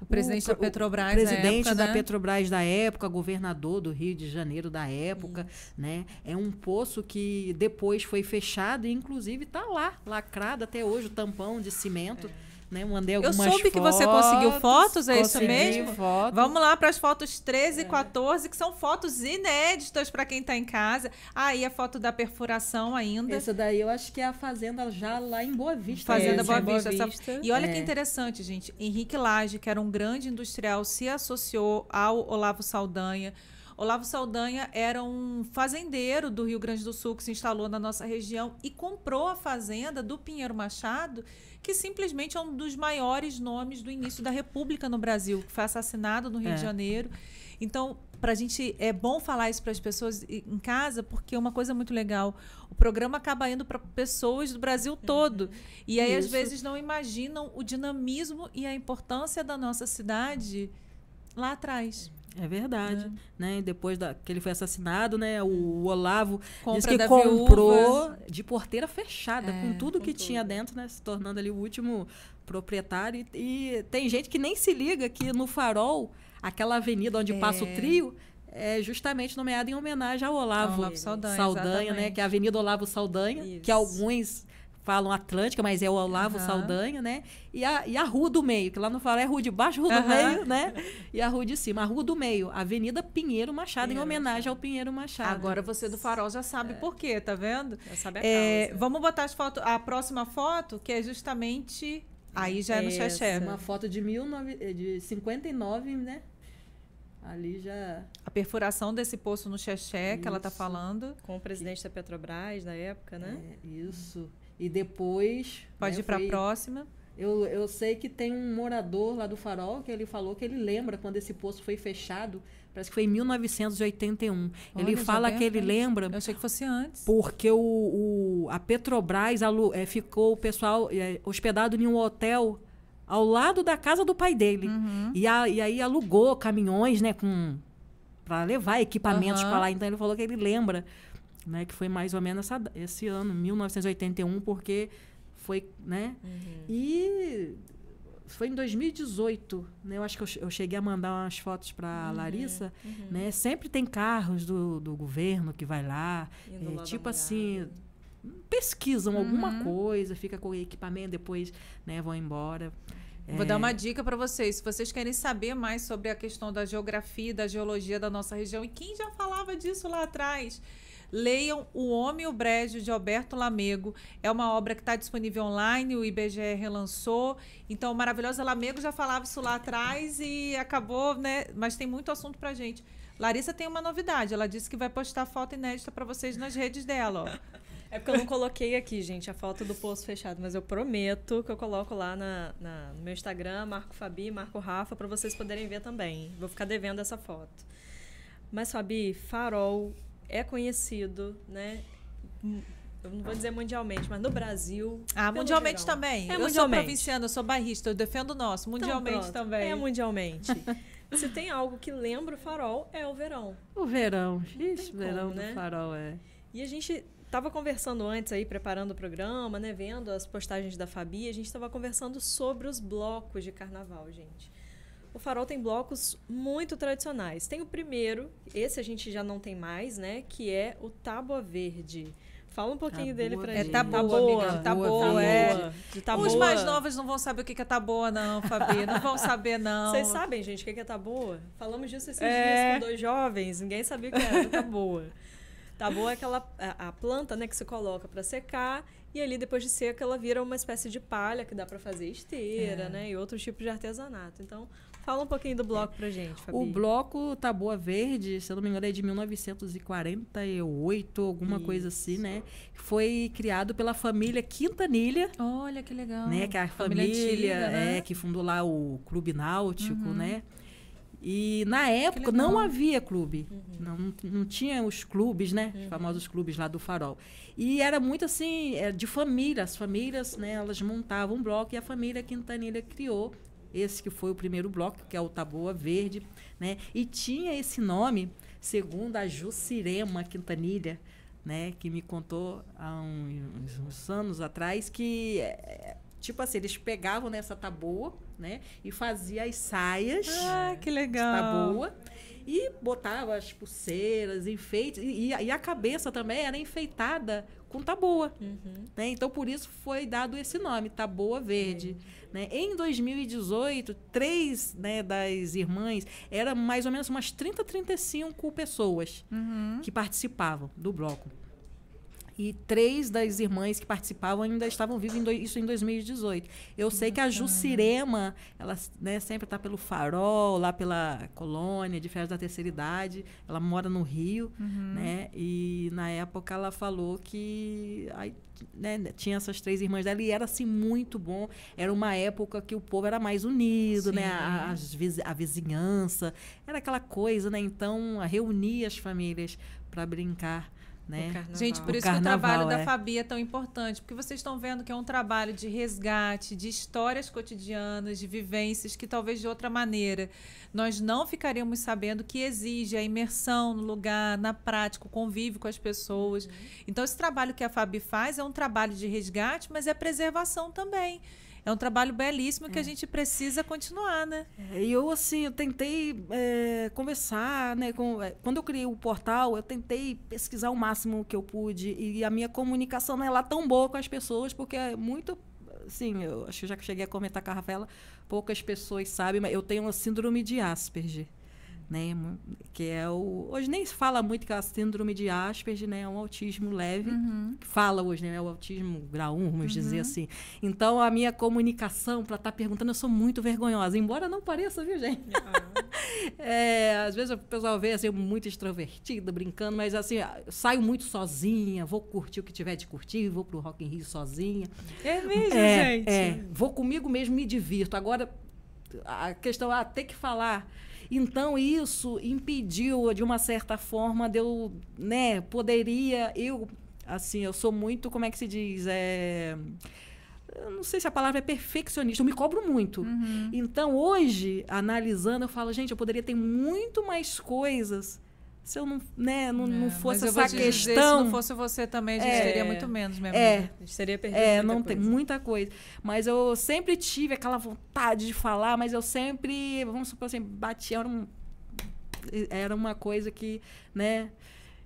o presidente o, da Petrobras, o presidente da, época, da né? Petrobras da época, governador do Rio de Janeiro da época, Isso. né? É um poço que depois foi fechado e inclusive está lá, lacrado até hoje, o tampão de cimento. É. Né? Mandei algumas fotos. Eu soube fotos, que você conseguiu fotos, é isso mesmo? Fotos. Vamos lá para as fotos 13 e é. 14, que são fotos inéditas para quem está em casa. Aí ah, a foto da perfuração ainda. Essa daí eu acho que é a fazenda já lá em Boa Vista. Fazenda é, Boa, Vista, Vista. Essa... E olha é. que interessante, gente. Henrique Lage, que era um grande industrial, se associou ao Olavo Saldanha. Olavo Saldanha era um fazendeiro do Rio Grande do Sul que se instalou na nossa região e comprou a fazenda do Pinheiro Machado, que simplesmente é um dos maiores nomes do início da República no Brasil, que foi assassinado no Rio é. de Janeiro. Então, para a gente é bom falar isso para as pessoas em casa, porque é uma coisa muito legal. O programa acaba indo para pessoas do Brasil uhum. todo. Uhum. E aí, isso. às vezes, não imaginam o dinamismo e a importância da nossa cidade lá atrás. É verdade, é. né? E depois da, que ele foi assassinado, né? O, o hum. Olavo Compra disse que comprou viúva. de porteira fechada, é, com tudo com que tudo. tinha dentro, né? Se tornando ali o último proprietário. E, e, tem gente que nem se liga que no Farol, aquela avenida onde é. passa o trio, é justamente nomeada em homenagem ao Olavo, Olavo Saldanha, Saldanha né? Que é a Avenida Olavo Saldanha, Isso. que alguns falam Atlântica, mas é o Olavo uhum. Saldanha, né? E a, e a Rua do Meio, que lá não fala é Rua de Baixo, Rua uhum. do Meio, né? E a Rua de Cima, a Rua do Meio, Avenida Pinheiro Machado, Pinheiro. em homenagem ao Pinheiro Machado. Agora você do Farol já sabe é. por quê, tá vendo? Já sabe a é, causa. Vamos botar as a próxima foto, que é justamente. Aí já é no Xexé. Uma foto de, 19, de 59, né? Ali já. A perfuração desse poço no Xexé, que ela está falando. Com o presidente da Petrobras na época, né? É, isso. E depois. Pode né, ir para a próxima. Eu, eu sei que tem um morador lá do Farol que ele falou que ele lembra quando esse poço foi fechado. Parece que foi em 1981. Olha, ele fala que ele lembra. Eu achei que fosse antes. Porque o, o a Petrobras alu, é, ficou o pessoal é, hospedado em um hotel ao lado da casa do pai dele. Uhum. E, a, e aí alugou caminhões, né, com para levar equipamentos uhum. para lá. Então ele falou que ele lembra né, que foi mais ou menos essa, esse ano, 1981, porque foi, né? Uhum. E foi em 2018, né? Eu acho que eu, cheguei a mandar umas fotos para uhum. Larissa, uhum. né? Sempre tem carros do, do governo que vai lá, é, tipo assim, pesquisam uhum. alguma coisa, fica com o equipamento, depois, né, vão embora. Vou é. dar uma dica para vocês. Se vocês querem saber mais sobre a questão da geografia, da geologia da nossa região, e quem já falava disso lá atrás, Leiam O Homem e o Brejo, de Alberto Lamego. É uma obra que está disponível online, o IBGE relançou. Então, maravilhosa. Lamego já falava isso lá atrás e acabou, né? Mas tem muito assunto para gente. Larissa tem uma novidade. Ela disse que vai postar foto inédita para vocês nas redes dela. Ó. É porque eu não coloquei aqui, gente, a foto do poço fechado, mas eu prometo que eu coloco lá na, na no meu Instagram, Marco Fabi, Marco Rafa, para vocês poderem ver também. Vou ficar devendo essa foto. Mas, Fabi, farol é conhecido, né? Eu não vou dizer mundialmente, mas no Brasil. Ah, mundialmente geral. também. É eu mundialmente. sou provinciana, eu sou barrista, eu defendo o nosso. Então mundialmente então, também. É mundialmente. Se tem algo que lembra o farol, é o verão. O verão. Ixi, verão como, né? do farol, é. E a gente estava conversando antes aí, preparando o programa, né? Vendo as postagens da Fabi, a gente estava conversando sobre os blocos de carnaval, gente. O Farol tem blocos muito tradicionais. Tem o primeiro, esse a gente já não tem mais, né? Que é o Tábua Verde. Fala um pouquinho dele pra é gente. Taboa, taboa, amiga. Taboa, é. De Os mais novos não vão saber o que é taboa, não, Fabi. Não vão saber, não. Vocês sabem, gente, o que é taboa? Falamos disso esses é. dias com dois jovens. Ninguém sabia o que era taboa. Taboa é aquela a, a planta né, que se coloca para secar e ali depois de seca ela vira uma espécie de palha que dá para fazer esteira, é. né? E outros tipos de artesanato. Então, Fala um pouquinho do bloco pra gente, Fabi. O bloco Taboa tá Verde, se eu não me engano, é de 1948, alguma Isso. coisa assim, né? Foi criado pela família Quintanilha. Olha que legal. Né? Que é a família, família antiga, é, né? é, que fundou lá o Clube Náutico, uhum. né? E na época não havia clube, uhum. não, não tinha os clubes, né? Uhum. Os famosos clubes lá do Farol. E era muito assim, é, de família, as famílias, né? Elas montavam um bloco e a família Quintanilha criou esse que foi o primeiro bloco, que é o Taboa Verde, né? E tinha esse nome, segundo a Jucirema Quintanilha, né? Que me contou há uns, uns anos atrás que eh, tipo assim, eles pegavam nessa taboa, né? E faziam as saias. Ah, que legal. Taboa. E botava as pulseiras, enfeites. E, e, a cabeça também era enfeitada com taboa. Uhum. Né? Então, por isso foi dado esse nome, Taboa Verde. Né? Em 2018, três né, das irmãs, eram mais ou menos umas 30, 35 pessoas uhum. que participavam do bloco e três das irmãs que participavam ainda estavam vivas, em isso em 2018. Eu sei que a Jucirema, ela né, sempre está pelo farol, lá pela colônia de férias da terceira idade, ela mora no Rio, uhum. né? E na época ela falou que aí, né, tinha essas três irmãs dela e era assim muito bom. Era uma época que o povo era mais unido, Sim. né? A, a, a vizinhança, era aquela coisa, né? Então, reunia as famílias para brincar né? Gente, por o isso que o trabalho é. da Fabi é tão importante, porque vocês estão vendo que é um trabalho de resgate, de histórias cotidianas, de vivências que talvez de outra maneira nós não ficaríamos sabendo que exige a imersão no lugar, na prática, o convívio com as pessoas. Uhum. Então, esse trabalho que a Fabi faz é um trabalho de resgate, mas é preservação também é um trabalho belíssimo que é. a gente precisa continuar, né? É, e eu, assim, eu tentei é, conversar, né? Com, é, quando eu criei o portal, eu tentei pesquisar o máximo que eu pude. E a minha comunicação não é lá tão boa com as pessoas, porque é muito sim, eu acho que já que cheguei a comentar com a Rafaela, poucas pessoas sabem, mas eu tenho uma síndrome de Asperger né? Que é o hoje nem se fala muito que é a síndrome de Asperger, né? É um autismo leve. Uhum. Fala hoje, né? É o autismo grau 1, vamos uhum. dizer assim. Então a minha comunicação para estar tá perguntando, eu sou muito vergonhosa, embora não pareça, viu, gente? Uhum. é, às vezes o pessoal vê assim muito extrovertida, brincando, mas assim, ah, saio muito sozinha, vou curtir o que tiver de curtir, vou pro Rock in Rio sozinha. É mesmo, é, gente. É, vou comigo mesmo, me divirto. Agora a questão ah, ter que falar então isso impediu de uma certa forma de eu, né, poderia eu assim, eu sou muito, como é que se diz, é eu não sei se a palavra é perfeccionista, eu me cobro muito. Uhum. Então, hoje, analisando, eu falo, gente, eu poderia ter muito mais coisas se eu não, né, não, é, não fosse essa questão. Dizer, se não fosse você também, a gente é, teria muito menos mesmo. É, né? a gente teria perdido. É, não coisa. tem muita coisa. Mas eu sempre tive aquela vontade de falar, mas eu sempre, vamos supor assim, batia, era, um, era uma coisa que, né?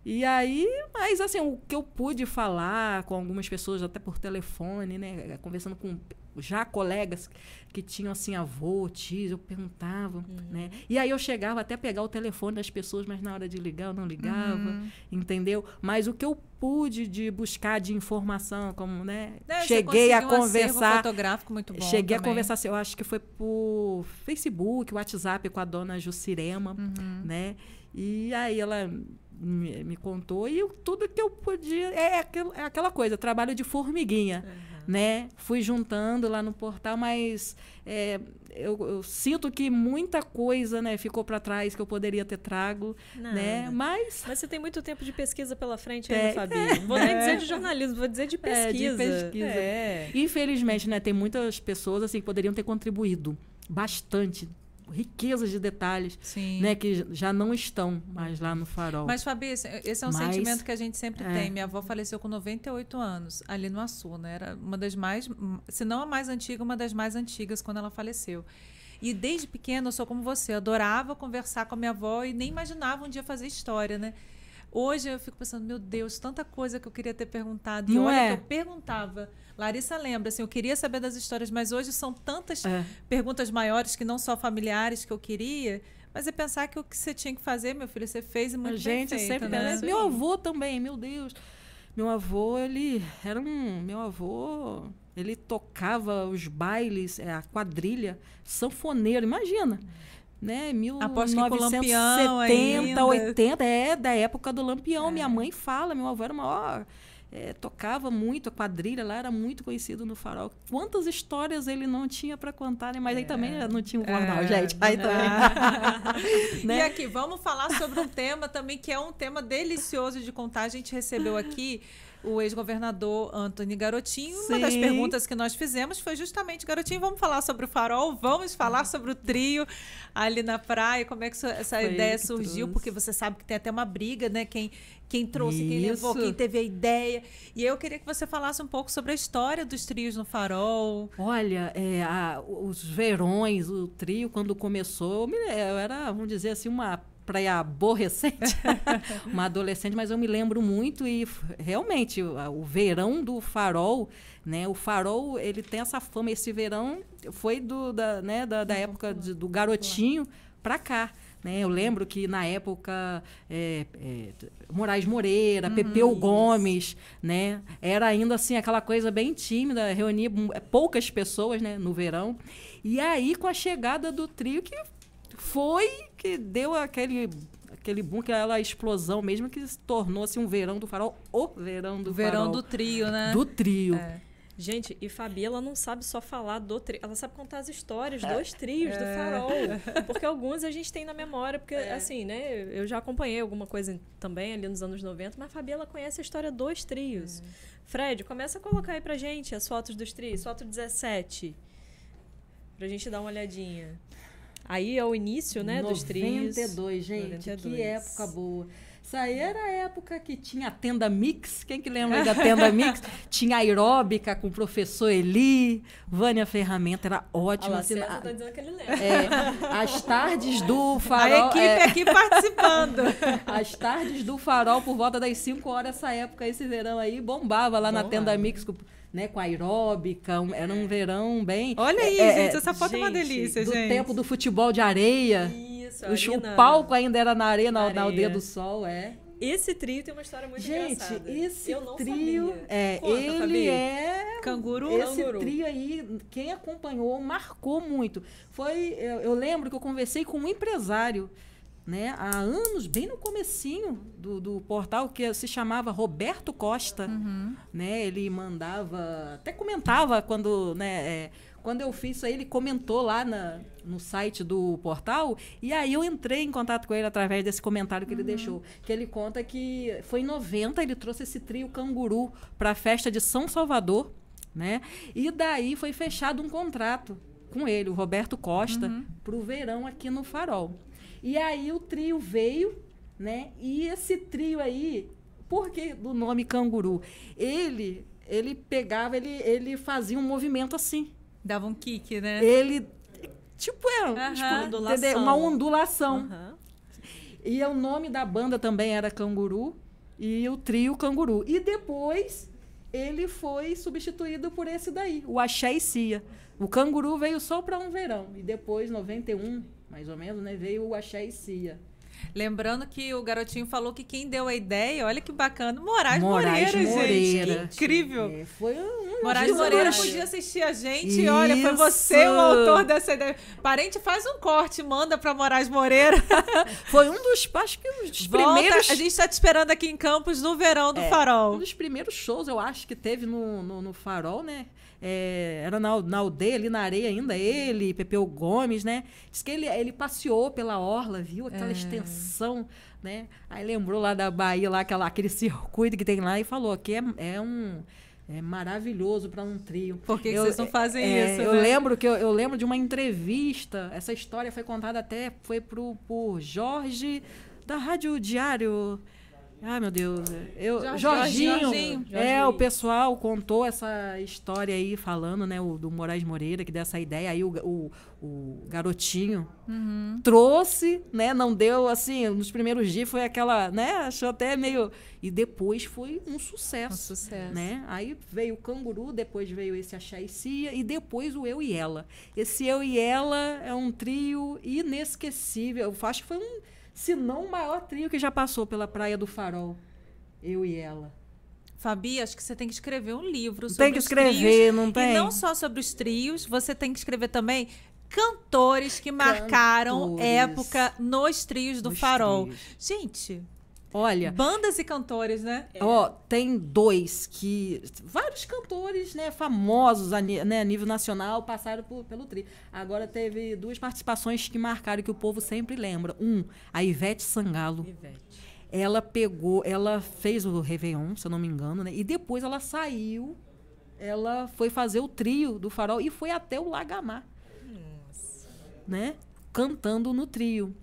E aí, mas assim, o que eu pude falar com algumas pessoas, até por telefone, né? Conversando com já colegas que tinham assim avô, tio, eu perguntava, uhum. né? E aí eu chegava até pegar o telefone das pessoas, mas na hora de ligar eu não ligava, uhum. entendeu? Mas o que eu pude de buscar de informação, como, né? É, cheguei a conversar. Um fotográfico muito bom cheguei também. a conversar, assim, eu acho que foi por Facebook, WhatsApp com a dona Jucirema, uhum. né? E aí ela me, me contou e eu, tudo que eu podia é, aquel, é aquela coisa, trabalho de formiguinha. É né? né? Fui juntando lá no portal, mas é, eu, eu, sinto que muita coisa, né, ficou para trás que eu poderia ter trago, né? Nada. né? Mas... mas você tem muito tempo de pesquisa pela frente ainda, né, Fabi. É. Vou nem dizer é. de jornalismo, vou dizer de pesquisa. É, de pesquisa. É. Infelizmente, né, tem muitas pessoas assim que poderiam ter contribuído bastante riquezas de detalhes, Sim. né, que já não estão mais lá no farol. Mas Fabi, esse é um Mas, sentimento que a gente sempre é. tem. Minha avó faleceu com 98 anos, ali no Açu, né? Era uma das mais, se não a mais antiga, uma das mais antigas quando ela faleceu. E desde pequena eu sou como você, adorava conversar com a minha avó e nem imaginava um dia fazer história, né? Hoje eu fico pensando, meu Deus, tanta coisa que eu queria ter perguntado. E Não olha é? que eu perguntava. Larissa lembra, assim, eu queria saber das histórias, mas hoje são tantas é. perguntas maiores que não só familiares que eu queria. Mas é pensar que o que você tinha que fazer, meu filho, você fez e muito A gente bem sempre né? Meu avô também, meu Deus. Meu avô, ele era um. Meu avô, ele tocava os bailes, é, a quadrilha, sanfoneiro, imagina. Hum né, 1970, 80, é, da época do Lampião. É. Minha mãe fala, meu avô era maior... É, tocava muito, a quadrilha lá era muito conhecido no farol. Quantas histórias ele não tinha para contar, né? Mas é. aí também eh, não tinha um jornal, é. gente. Aí é. também. né? E aqui, vamos falar sobre um tema também que é um tema delicioso de contar. A gente recebeu aqui o ex-governador Antony Garotinho. Sim. Uma das perguntas que nós fizemos foi justamente, Garotinho, vamos falar sobre o farol, vamos falar sobre o trio ali na praia, como é que essa foi ideia que surgiu, trouxe. porque você sabe que tem até uma briga, né? Quem, quem trouxe, Isso. quem levou, quem teve a ideia. E eu queria que você falasse um pouco sobre a história dos trios no farol. Olha, é, a, os verões, o trio, quando começou, eu, me, eu era, vamos dizer assim, uma para aborrecente, uma adolescente, mas eu me lembro muito e realmente o, verão do Farol, né? O Farol ele tem essa fama, esse verão foi do da, né, da, da uhum. época de, do garotinho para cá. Né? Eu lembro que na época é, é, Moraes Moreira, uhum, Pepeu Gomes, né? Era ainda assim aquela coisa bem tímida, reunia hum, poucas pessoas, né? No verão. E aí com a chegada do trio que foi que deu aquele aquele boom, aquela explosão mesmo que se tornou assim, um verão do farol, o verão do o verão farol. do trio, né? Do trio. É. Gente, e Fabi, ela não sabe só falar do trio, ela sabe contar as histórias é. dos trios é. do farol. Porque alguns a gente tem na memória, porque é. assim, né? Eu já acompanhei alguma coisa também ali nos anos 90, mas a Fabi, ela conhece a história dos trios. É. Fred, começa a colocar aí pra gente as fotos dos trios, foto 17. Pra gente dar uma olhadinha. Aí é o início, né, 92, dos trios. 92, gente, 92. que época boa. Isso aí era a época que tinha a tenda mix. Quem que lembra da tenda mix? tinha aeróbica com o professor Eli, Vânia Ferramenta, era ótima. Assim, a... Tá dizendo que ele lembra. É, as tardes do farol. A equipe é... aqui participando. as tardes do farol, por volta das 5 horas, essa época, esse verão aí, bombava lá na tenda mix. Com né, com aeróbica, um, era um é. verão bem. Olha é, aí, é, é, gente, essa foto gente, é uma delícia, do gente. tempo do futebol de areia. Isso, o, arena, o palco ainda era na areia, na, na aldeia do sol, é. Esse trio tem uma história muito gente, engraçada. Gente, esse trio, sabia. é, Conta, ele Fabi. é canguru. Esse canguru. trio aí, quem acompanhou marcou muito. Foi, eu, eu lembro que eu conversei com um empresário né, há anos, bem no comecinho do, do portal, que se chamava Roberto Costa. Uhum. Né, ele mandava, até comentava quando, né, é, quando eu fiz isso aí, ele comentou lá na, no site do portal, e aí eu entrei em contato com ele através desse comentário que uhum. ele deixou, que ele conta que foi em 90, ele trouxe esse trio Canguru para a festa de São Salvador, né, e daí foi fechado um contrato com ele, o Roberto Costa, uhum. para o verão aqui no Farol. E aí o trio veio, né? E esse trio aí, por que do nome canguru? Ele ele pegava, ele, ele fazia um movimento assim. Dava um kick, né? Ele. Tipo, é, uhum, tipo, ondulação. uma ondulação. E o nome da banda também era Canguru e o trio Canguru. E depois ele foi substituído por esse daí, o Axé e Cia. O Canguru veio só para um verão e depois 91 mais ou menos, né? Veio o Axé e Cia. Lembrando que o garotinho falou que quem deu a ideia, olha que bacana, Moraes, Moraes Moreira, Moreira, gente. Que incrível. É, foi um Moraes Moreira podia assistir a gente. Isso. Olha, foi você o autor dessa ideia. Parente, faz um corte, manda para Moraes Moreira. foi um dos acho que um dos Volta, primeiros. A gente está te esperando aqui em Campos no verão do é, Farol. Um dos primeiros shows, eu acho, que teve no, no, no Farol, né? É, era na, na aldeia, ali na areia ainda, ele, Pepeu Gomes, né? Diz que ele, ele passeou pela orla, viu? Aquela é. extensão, né? Aí lembrou lá da Bahia, lá aquela, aquele circuito que tem lá e falou que é, é um... É maravilhoso para um trio. Por que, eu, que vocês não fazem é, isso? Eu né? lembro que eu, eu, lembro de uma entrevista. Essa história foi contada até foi pro, por Jorge da Rádio Diário. Ah, meu Deus. É. Eu, Jorginho, Jorginho, Jorginho, É, o pessoal contou essa história aí, falando, né, o, do Moraes Moreira, que deu essa ideia. Aí o, o, o garotinho uhum. trouxe, né, não deu, assim, nos primeiros dias foi aquela, né, achou até meio... E depois foi um sucesso. Um sucesso. Né? Aí veio o Canguru, depois veio esse Axé e Cia, e depois o Eu e Ela. Esse Eu e Ela é um trio inesquecível. Eu acho que foi um se não o maior trio que já passou pela Praia do Farol. Eu e ela. Fabi, acho que você tem que escrever um livro sobre os trios. Tem que escrever, trios, não tem? E não só sobre os trios, você tem que escrever também cantores que cantores. marcaram época nos trios do nos Farol. Trios. Gente, Olha. Bandas e cantores, né? É. Ó, tem dois que. Vários cantores, né? Famosos a, né, a nível nacional passaram por, pelo Tri. Agora teve duas participações que marcaram que o povo sempre lembra. Um, a Ivete Sangalo. Ivete. Ela pegou, ela fez o Réveillon, se eu não me engano, né? E depois ela saiu, ela foi fazer o trio do farol e foi até o Lagamar. Nossa. Né? Cantando no trio.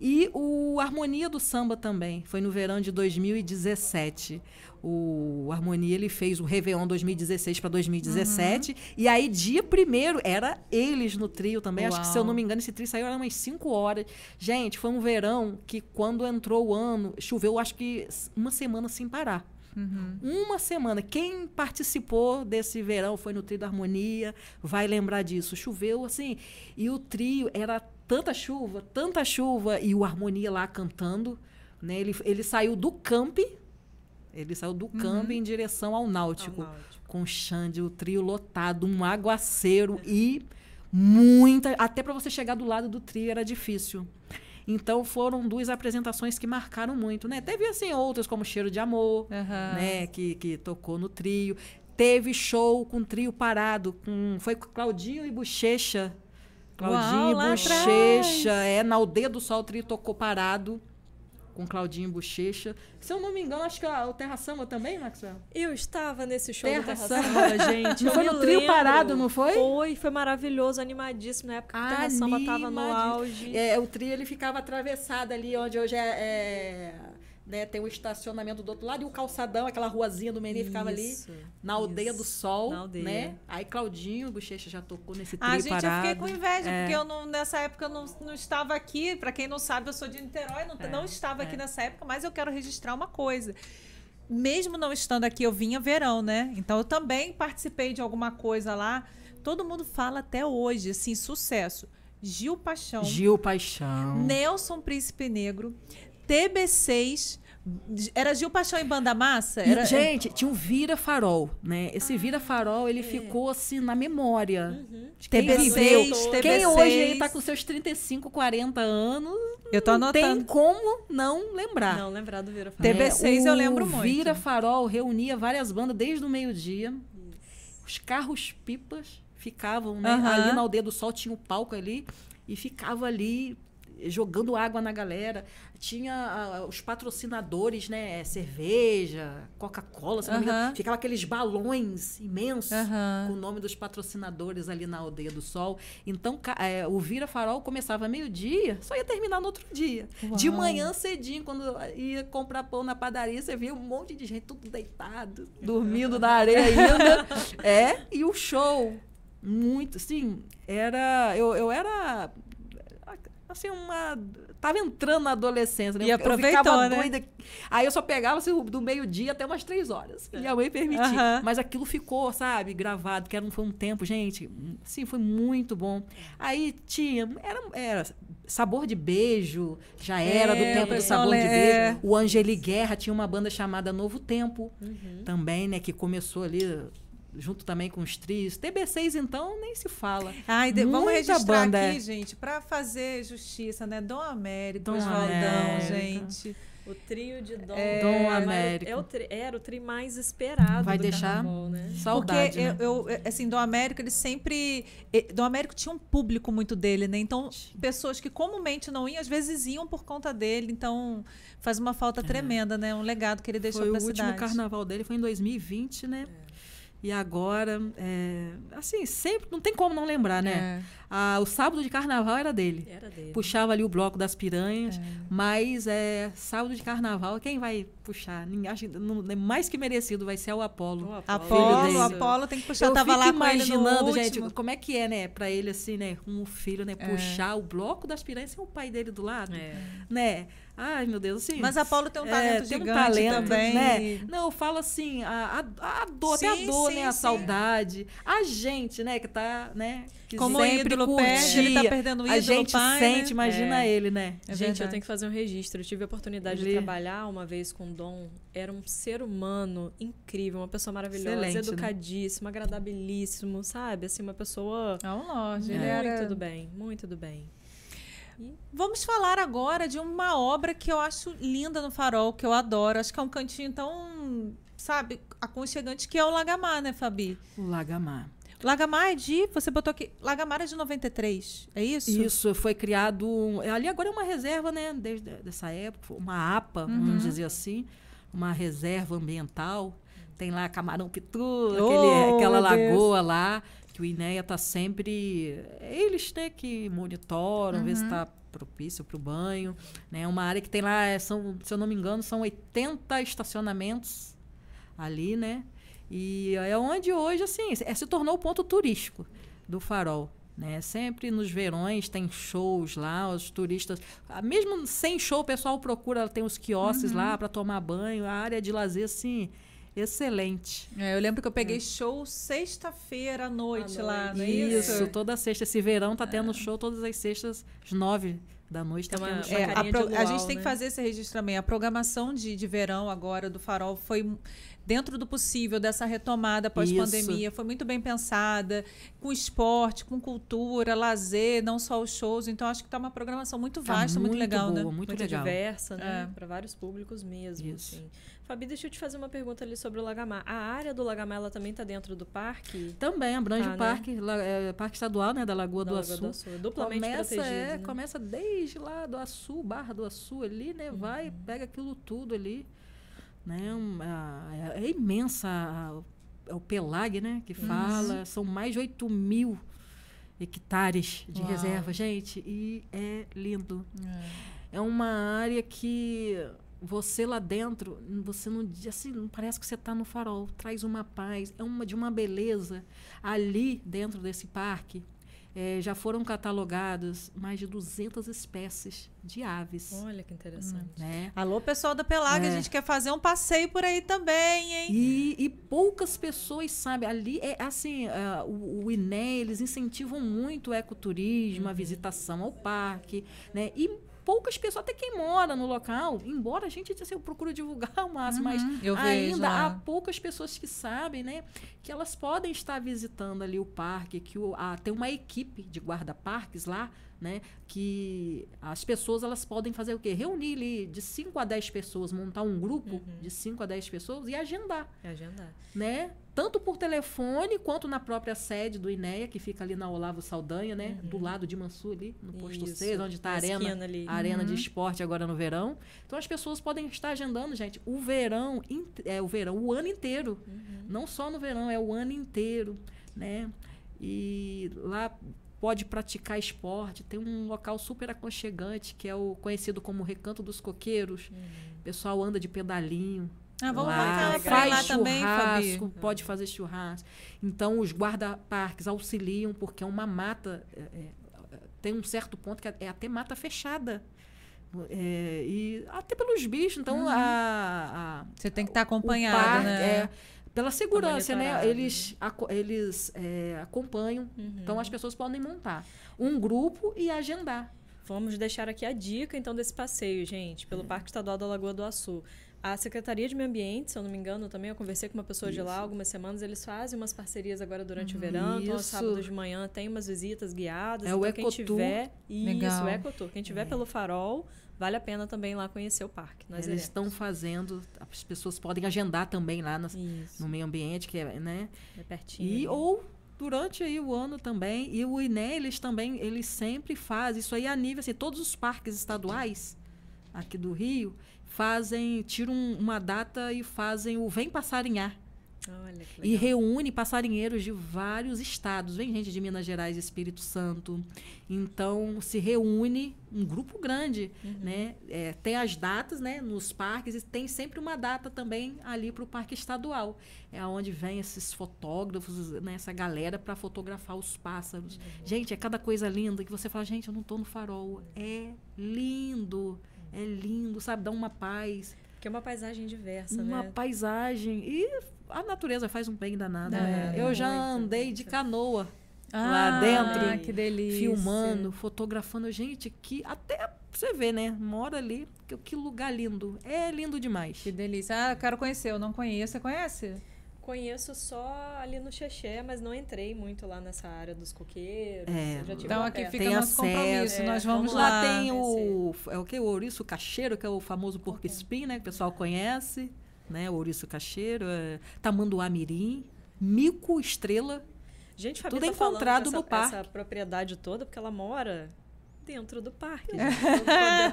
E o Harmonia do Samba também, foi no verão de 2017. O Harmonia ele fez o Réveillon 2016 para 2017. Uhum. E aí, dia primeiro, era eles no trio também. Uau. Acho que, se eu não me engano, esse trio saiu era umas 5 horas. Gente, foi um verão que, quando entrou o ano, choveu acho que uma semana sem parar. Uhum. Uma semana. Quem participou desse verão foi no Trio da Harmonia, vai lembrar disso. Choveu assim. E o trio era tanta chuva, tanta chuva, e o Harmonia lá cantando. Né? Ele, ele saiu do camp, ele saiu do uhum. camp em direção ao Náutico, ao Náutico. com o Xande, o trio lotado, um aguaceiro e muita. Até para você chegar do lado do trio era difícil. Então foram duas apresentações que marcaram muito, né? Teve assim outras como Cheiro de Amor, uhum. né? Que, que tocou no trio. Teve show com trio parado, com foi Claudinho e Bochecha Claudinho Uau, Bochecha, é na Aldeia do Sol, o trio tocou parado com Claudinho Bochecha. Se eu não me engano, acho que o Terra Samba também, Maxwell? Eu estava nesse show Terra, Terra Samba, Samba gente. Não foi no trio lembro. parado, não foi? Foi, foi maravilhoso, animadíssimo. Na época que o Terra Samba estava no auge. É, o trio ele ficava atravessado ali, onde hoje é... é né, tem o estacionamento do outro lado e o calçadão, aquela ruazinha do Menê ficava ali na aldeia isso, do sol, aldeia. né? Aí Claudinho Bochecha já tocou nesse trio Ah, gente, parado. eu fiquei com inveja, é. porque eu não, nessa época eu não, não estava aqui. Para quem não sabe, eu sou de Niterói, não, é. não estava é. aqui nessa época, mas eu quero registrar uma coisa mesmo não estando aqui, eu vinha verão, né? Então eu também participei de alguma coisa lá. Todo mundo fala até hoje, assim, sucesso. Gil Paixão. Gil Paixão. Nelson Príncipe Negro. TB6. Era Gil Paixão e Banda Massa? Era... Gente, tinha um Vira Farol, né? Esse ah, Vira Farol, ele é. ficou assim na memória. Uhum. TB6, viveu, é TB6. Quem hoje aí tá com seus 35, 40 anos, eu tô anotando. tem como não lembrar. Não lembrar do Vira Farol. TB6 é, né? eu lembro muito. Vira Farol reunia várias bandas desde o meio-dia. Os carros-pipas ficavam né? uhum. ali na aldeia do sol, tinha o um palco ali e ficava ali jogando água na galera. Tinha ah, os patrocinadores, né? É, cerveja, Coca-Cola, se não me Ficava aqueles balões imensos com o nome dos patrocinadores ali na Aldeia do Sol. Então, é, o Vira Farol começava meio-dia, só ia terminar no outro dia. Uau. De manhã cedinho, quando ia comprar pão na padaria, você via um monte de gente tudo deitado, dormindo na areia ainda. é, e o show muito, sim, era eu, eu era assim, uma. Tava entrando na adolescência, né? E aproveitou, eu ficava né? doida. Aí eu só pegava assim, do meio-dia até umas três horas. É. E a mãe permitia. Mas aquilo ficou, sabe, gravado, que era, foi um tempo, gente. Sim, foi muito bom. Aí tinha. Era, era sabor de beijo, já era é, do tempo do sabor de beijo. É. O Angeli Guerra tinha uma banda chamada Novo Tempo, uhum. também, né? Que começou ali junto também com os trios. TB6, então, nem se fala. Ai, de, vamos registrar banda. aqui, é. gente, para fazer justiça, né? Dom Américo, Dom gente. O trio de Dom, é, Dom Américo. É o tri, era o trio mais esperado Vai deixar né? saudade, Porque né? eu, eu, é, assim, Dom Américo, ele sempre... Dom Américo tinha um público muito dele, né? Então, pessoas que comumente não iam, às vezes iam por conta dele. Então, faz uma falta é. tremenda, né? Um legado que ele deixou para cidade. Foi o último carnaval dele, foi em 2020, né? É. E agora, é, assim, sempre, não tem como não lembrar, né? É. o sábado de carnaval era dele. era dele. Puxava ali o bloco das piranhas, é. mas é sábado de carnaval, quem vai puxar? Ninguém, acho, é mais que merecido vai ser o Apolo. O Apolo, Apolo, o Apolo tem que puxar. Eu, Eu tava lá imaginando, gente, último. como é que é, né, para ele assim, né, um filho, né, é. puxar o bloco das piranhas sem o pai dele do lado, é. né? Ai, meu Deus, sim. Mas a paulo tem um é, talento é, tem um talento, também. Né? Não, eu falo assim, a, a, a dor, sim, até a dor, sim, né? A sim. saudade. A gente, né, que tá, né? Que Como sempre o ídolo perde, ele tá perdendo o ídolo, A gente pai, né? sente, né? imagina é. ele, né? É gente, verdade. eu tenho que fazer um registro. Eu tive a oportunidade de trabalhar uma vez com o Dom. Era um ser humano incrível, uma pessoa maravilhosa, Excelente, né? educadíssima, né? agradabilíssimo, sabe? Assim, uma pessoa... É um lorde. Muito era... do bem, muito do bem vamos falar agora de uma obra que eu acho linda no farol, que eu adoro. Acho que é um cantinho tão, sabe, aconchegante, que é o Lagamar, né, Fabi? O Lagamar. Lagamar é de. Você botou aqui. Lagamar é de 93, é isso? Isso, foi criado. Ali agora é uma reserva, né? Desde essa época, uma APA, uhum. vamos dizer assim, uma reserva ambiental. Tem lá Camarão Pitu, oh, aquele, aquela lagoa Deus. lá que o INEA está sempre. É eles né, que monitoram, uhum. se está propício para o banho. Né? Uma área que tem lá, é, são, se eu não me engano, são 80 estacionamentos ali, né? E é onde hoje, assim, é, se tornou o ponto turístico do farol. Né? Sempre nos verões tem shows lá, os turistas, ah, mesmo sem show, o pessoal procura, tem os quiosques uhum. lá para tomar banho, a área de lazer, assim, excelente. É, eu lembro que eu peguei é. show sexta-feira à noite, à noite lá, não é isso? Isso, toda sexta. Esse verão tá tendo é. show todas as sextas, às nove da noite então, uma é, a, pro, luau, a gente tem que né? fazer esse registro também. A programação de, de verão agora do Farol foi dentro do possível dessa retomada pós-pandemia. Foi muito bem pensada, com esporte, com cultura, lazer, não só os shows. Então, acho que está uma programação muito tá vasta, tá muito, muito, legal, né? boa, né? Muito, muito legal. diversa, né? É. Para vários públicos mesmo. Isso. Assim. Fabi, deixa eu te fazer uma pergunta ali sobre o Lagamar. A área do Lagamar, ela também está dentro do parque? Também, abrange tá, o né? parque, né? la, é, parque estadual, né? Da Lagoa da do Lagoa Açu. Do Açu. Duplamente começa, é, protegido. É, né? Começa desde Assis, lá do Açu, Barra do Açu ali, né? Vai, uhum. pega aquilo tudo ali. Né? é, é imensa a, é o PELAG, né? Que uhum. fala. São mais de 8 mil hectares de Uau. reserva, gente. E é lindo. É. é. uma área que você lá dentro, você não assim, parece que você está no farol. Traz uma paz, é uma de uma beleza ali dentro desse parque. É, já foram catalogadas mais de 200 espécies de aves. Olha que interessante. Hum, né? Alô, pessoal da pelágia é. a gente quer fazer um passeio por aí também, hein? E, e poucas pessoas sabem. Ali, é assim, uh, o, o INE, eles incentivam muito o ecoturismo, uhum. a visitação ao parque, né? E poucas pessoas, até quem mora no local, embora a gente assim, procuro divulgar o máximo, uhum, mas ainda vejo, há é. poucas pessoas que sabem, né? que elas podem estar visitando ali o parque, que o, a, tem uma equipe de guarda-parques lá, né? Que as pessoas elas podem fazer o quê? Reunir ali de 5 a 10 pessoas, montar um grupo uhum. de 5 a 10 pessoas e agendar. Agendar. Né? Tanto por telefone quanto na própria sede do INEA, que fica ali na Olavo Saldanha, né? Uhum. Do lado de Mansu ali, no posto Isso. 6, onde está a arena, ali. A arena uhum. de esporte agora no verão. Então as pessoas podem estar agendando, gente, o verão, é o verão, o ano inteiro. Uhum. Não só no verão, é o ano inteiro, né? E lá pode praticar esporte. Tem um local super aconchegante que é o conhecido como Recanto dos Coqueiros. Uhum. O pessoal anda de pedalinho. Ah, vamos lá, lá faz lá churrasco, também, uhum. pode fazer churrasco. Então os guarda-parques auxiliam porque é uma mata, é, é, tem um certo ponto que é, é até mata fechada. É, e até pelos bichos, então uhum. a, a, você tem que estar tá acompanhado, né? É, pela tá segurança, né? Eles, né? aco eles é, acompanham, uhum. então as pessoas podem montar um grupo e agendar. Vamos deixar aqui a dica, então, desse passeio, gente, pelo é. Parque Estadual da Lagoa do Açu. A Secretaria de Meio Ambiente, se eu não me engano, também eu conversei com uma pessoa Isso. de lá algumas semanas, eles fazem umas parcerias agora durante uhum. o verão, então aos sábados de manhã tem umas visitas guiadas. É então, o Ecotur. Quem tiver, Legal. Isso, é o Ecotur. Quem tiver é. pelo farol, vale a pena também lá conhecer o parque. Nós Eles iremos. estão fazendo, as pessoas podem agendar também lá no, no meio ambiente, que é, né? É pertinho. E, ou durante aí o ano também, e o INE, eles também, eles sempre fazem isso aí a nível, assim, todos os parques estaduais aqui do Rio, fazem, tiram uma data e fazem o Vem Passarinhar. Olha, e reúne passarinheiros de vários estados. Vem gente de Minas Gerais e Espírito Santo. Então, se reúne um grupo grande. Uhum. Né? É, tem as datas né, nos parques e tem sempre uma data também ali para o parque estadual. É onde vem esses fotógrafos, né, essa galera para fotografar os pássaros. Uhum. Gente, é cada coisa linda que você fala, gente, eu não estou no farol. É lindo. É lindo, sabe? Dá uma paz. Que é uma paisagem diversa, uma né? Uma paisagem. E a natureza faz um bem danado, Não, né? É, eu já andei de canoa ah, lá dentro. que delícia. Filmando, fotografando. Gente, que até você vê, né? Mora ali. Que, que lugar lindo. É lindo demais. Que delícia. Ah, quero conhecer. Eu não conheço. Você conhece? conheço só ali no Xexé, mas não entrei muito lá nessa área dos coqueiros. É, então aqui fica tem nosso acesso, compromisso, é, nós vamos lá. lá. tem o, é o que? O ouriço cacheiro, que é o famoso porco espim, né? Que o pessoal conhece, né? O ouriço cacheiro, é, tamanduá mirim, mico estrela. Gente, é Fabi tudo tá encontrado essa, no parque. essa propriedade toda, porque ela mora dentro do parque.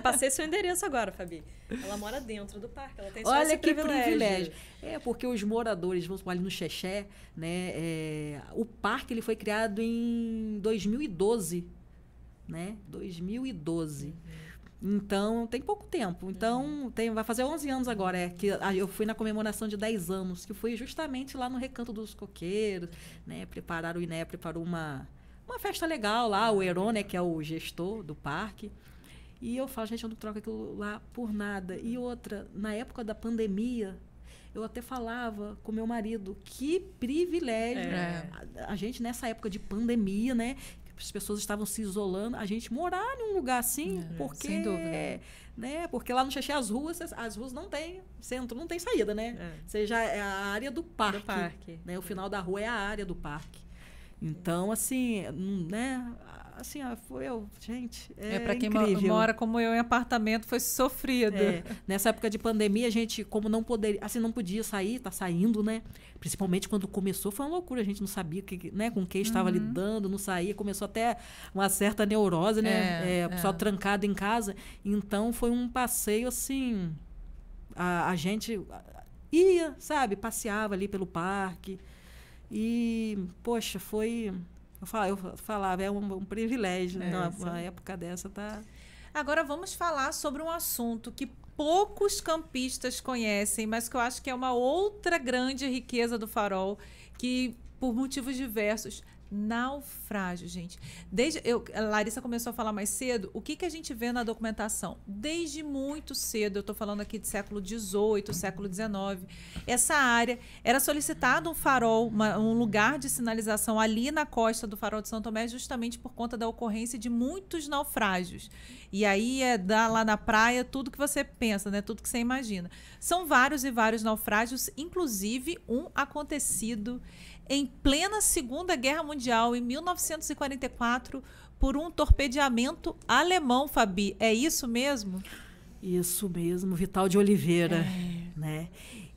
Passei seu endereço agora, Fabi. Ela mora dentro do parque, ela tem Olha que privilégio. privilégio. É, porque os moradores, vamos ali no Xexé, né, é, o parque ele foi criado em 2012, né? 2012. Uhum. Então, tem pouco tempo. Então, tem, vai fazer 11 anos agora. É, que eu fui na comemoração de 10 anos, que foi justamente lá no Recanto dos Coqueiros. Né? Prepararam, o INE preparou uma, uma festa legal lá, o Heron, né, que é o gestor do parque. E eu falo, gente, eu não troco aquilo lá por nada. E outra, na época da pandemia, eu até falava com meu marido, que privilégio. É. A, a, gente, nessa época de pandemia, né? As pessoas estavam se isolando, a gente morar num lugar assim, é, porque. Sem dúvida. Né? Porque lá no Xexé as ruas, as ruas não tem, centro não tem saída, né? É. Ou seja, é a área do parque. Do parque. Né? O final da rua é a área do parque. Então, assim, hum, né? Assim, foi eu, gente. É, é para quem mora como eu em apartamento, foi sofrido. É. Nessa época de pandemia, a gente, como não poderia, assim, não podia sair, tá saindo, né? Principalmente quando começou, foi uma loucura, a gente não sabia que, né, com quem estava uhum. lidando, não saía, começou até uma certa neurose, né? É, é, o pessoal é. trancado em casa. Então, foi um passeio, assim. a, a gente ia, sabe? Passeava ali pelo parque e, poxa, foi. Eu falava, eu falava é um, um privilégio, é, uma época dessa tá. Agora vamos falar sobre um assunto que poucos campistas conhecem, mas que eu acho que é uma outra grande riqueza do farol, que por motivos diversos naufrágio, gente. Desde eu, a Larissa começou a falar mais cedo. O que, que a gente vê na documentação? Desde muito cedo, eu estou falando aqui de século XVIII, século XIX, essa área era solicitado um farol, uma, um lugar de sinalização ali na costa do Farol de São Tomé, justamente por conta da ocorrência de muitos naufrágios. E aí é da lá na praia tudo que você pensa, né? Tudo que você imagina. São vários e vários naufrágios, inclusive um acontecido em plena Segunda Guerra Mundial, em 1944, por um torpedeamento alemão, Fabi. É isso mesmo? Isso mesmo, Vital de Oliveira, é. né?